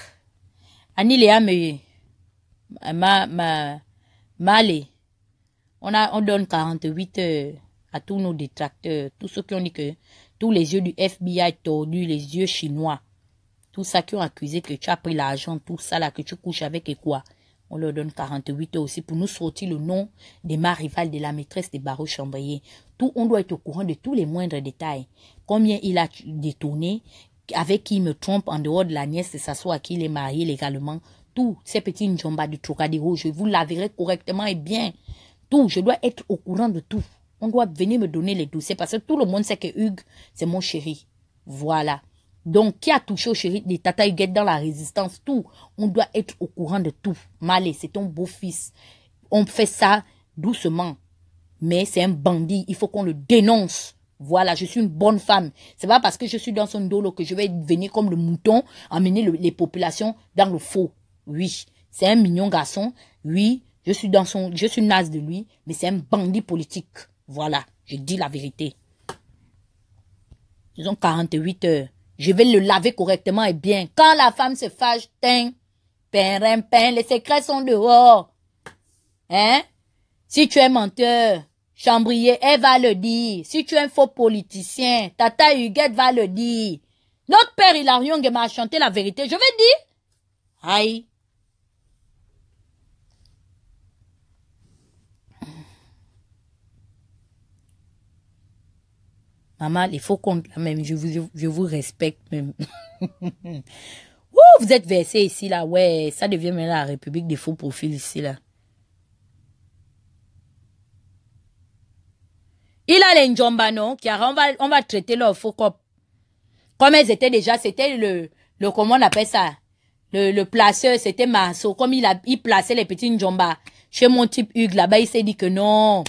Annie Léa ma, ma, On a, on donne 48 heures à tous nos détracteurs, tous ceux qui ont dit que tous les yeux du FBI tordus, les yeux chinois, tous ça qui ont accusé que tu as pris l'argent, tout ça là, que tu couches avec et quoi. On leur donne 48 heures aussi pour nous sortir le nom des ma rivale, de la maîtresse de barreaux Chambrier. Tout, on doit être au courant de tous les moindres détails. Combien il a détourné, avec qui il me trompe en dehors de la nièce de soit à qui il est marié légalement. Tout, ces petits njomba de Trocadéro, je vous laverai correctement et bien. Tout, je dois être au courant de tout. On doit venir me donner les dossiers parce que tout le monde sait que Hugues, c'est mon chéri. Voilà. Donc, qui a touché au chéri des Tata dans la résistance Tout. On doit être au courant de tout. Malé, c'est ton beau-fils. On fait ça doucement. Mais c'est un bandit. Il faut qu'on le dénonce. Voilà, je suis une bonne femme. C'est pas parce que je suis dans son dolo que je vais venir comme le mouton, amener les populations dans le faux. Oui, c'est un mignon garçon. Oui, je suis dans son, je suis naze de lui, mais c'est un bandit politique. Voilà, je dis la vérité. Ils ont 48 heures. Je vais le laver correctement et bien. Quand la femme se fâche, pain, les secrets sont dehors. Hein? Si tu es menteur, chambrier, elle va le dire. Si tu es un faux politicien, Tata Huguette va le dire. Notre père Hilarion m'a chanté la vérité. Je vais dire. Aïe. Maman, faux comptes là Même, je vous, je vous respecte même. vous êtes versé ici, là. Ouais, ça devient même la République des faux profils ici, là. Il a les Njomba, non qui on, va, on va traiter leur faux comptes. Comme elles étaient déjà, c'était le, le... Comment on appelle ça le, le placeur, c'était Marceau. Comme il, a, il plaçait les petits Njomba chez mon type Hugues, là-bas, il s'est dit que non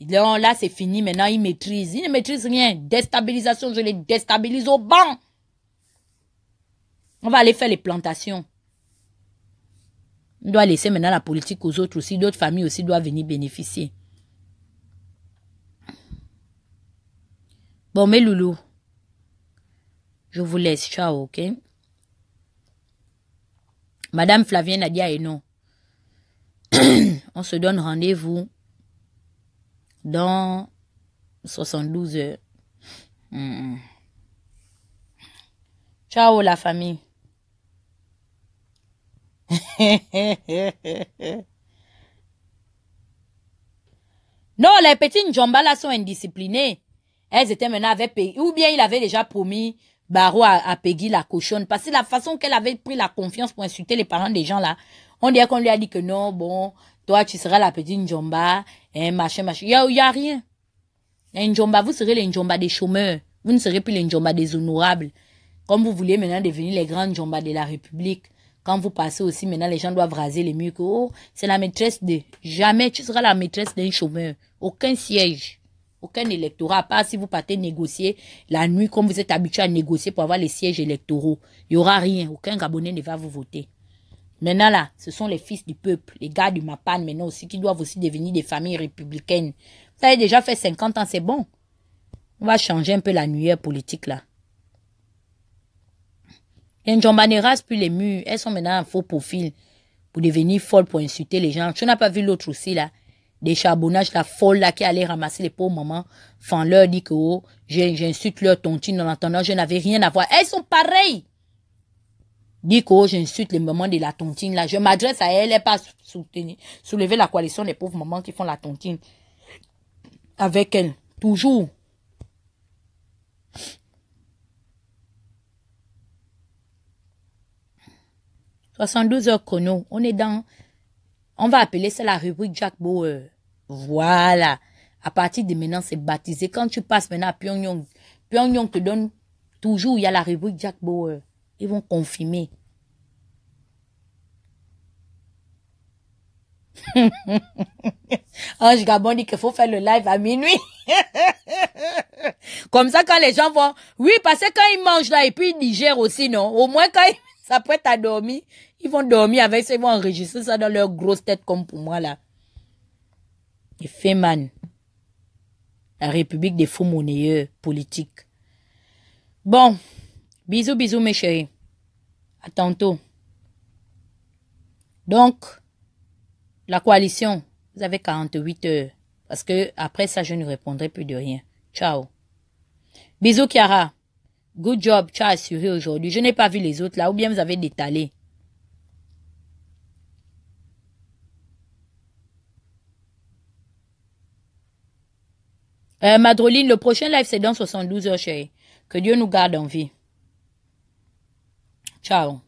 là, c'est fini. Maintenant, il maîtrise. Il ne maîtrise rien. Déstabilisation, je les déstabilise au banc. On va aller faire les plantations. On doit laisser maintenant la politique aux autres aussi. D'autres familles aussi doivent venir bénéficier. Bon, mes loulous, je vous laisse. Ciao, ok? Madame Flavienne a dit ah, et non. On se donne rendez-vous dans 72 heures. Ciao la famille. non, les petites Njomba là sont indisciplinées. Elles étaient maintenant avec Peggy. Ou bien il avait déjà promis Baro à, à Peggy la cochonne. Parce que la façon qu'elle avait pris la confiance pour insulter les parents des gens là, on dirait qu'on lui a dit que non, bon, toi, tu seras la petite Njomba, hein, machin, machin. Il n'y a, rien. Njomba, vous serez les Njomba des chômeurs. Vous ne serez plus les Njomba des honorables. Comme vous voulez maintenant devenir les grandes Njomba de la République. Quand vous passez aussi, maintenant, les gens doivent raser les murs. oh, c'est la maîtresse de... Jamais tu seras la maîtresse d'un chômeur. Aucun siège. Aucun électorat, Pas si vous partez négocier la nuit comme vous êtes habitué à négocier pour avoir les sièges électoraux. Il n'y aura rien. Aucun Gabonais ne va vous voter. Maintenant, là, ce sont les fils du peuple, les gars du MAPAN, maintenant aussi, qui doivent aussi devenir des familles républicaines. Vous avez déjà fait 50 ans, c'est bon. On va changer un peu la nuée politique, là. Les Njombaneras, plus les murs, elles sont maintenant un faux profil pour devenir folles, pour insulter les gens. Tu n'as pas vu l'autre aussi, là des charbonnages, la folle là qui allait ramasser les pauvres mamans, font leur dit que oh, j'insulte leur tontine en attendant, je n'avais rien à voir. Elles sont pareilles dit que oh, j'insulte les mamans de la tontine là. Je m'adresse à elle, elle pas soutenir, soulever la coalition des pauvres mamans qui font la tontine avec elle. Toujours. « 72 heures chrono. On est dans, on va appeler ça la rubrique Jack Bauer. Voilà. À partir de maintenant, c'est baptisé. Quand tu passes maintenant à Pyongyang, Pyongyang te donne toujours, il y a la rubrique Jack Bauer. Ils vont confirmer. Ange oh, Gabon dit qu'il faut faire le live à minuit. Comme ça, quand les gens vont... Oui, parce que quand ils mangent là, et puis ils digèrent aussi, non Au moins, quand ils s'apprêtent à dormir, ils vont dormir avec ça, ils vont enregistrer ça dans leur grosse tête comme pour moi, là. Et Feman, la république des faux monnayeurs politiques. Bon, Bisous, bisous, mes chéris. À tantôt. Donc, la coalition, vous avez 48 heures. Parce que après ça, je ne répondrai plus de rien. Ciao. Bisous, Chiara. Good job, Ciao, assuré aujourd'hui. Je n'ai pas vu les autres là, ou bien vous avez détalé. Euh, Madroline, le prochain live, c'est dans 72 heures, chérie. Que Dieu nous garde en vie. Tchau.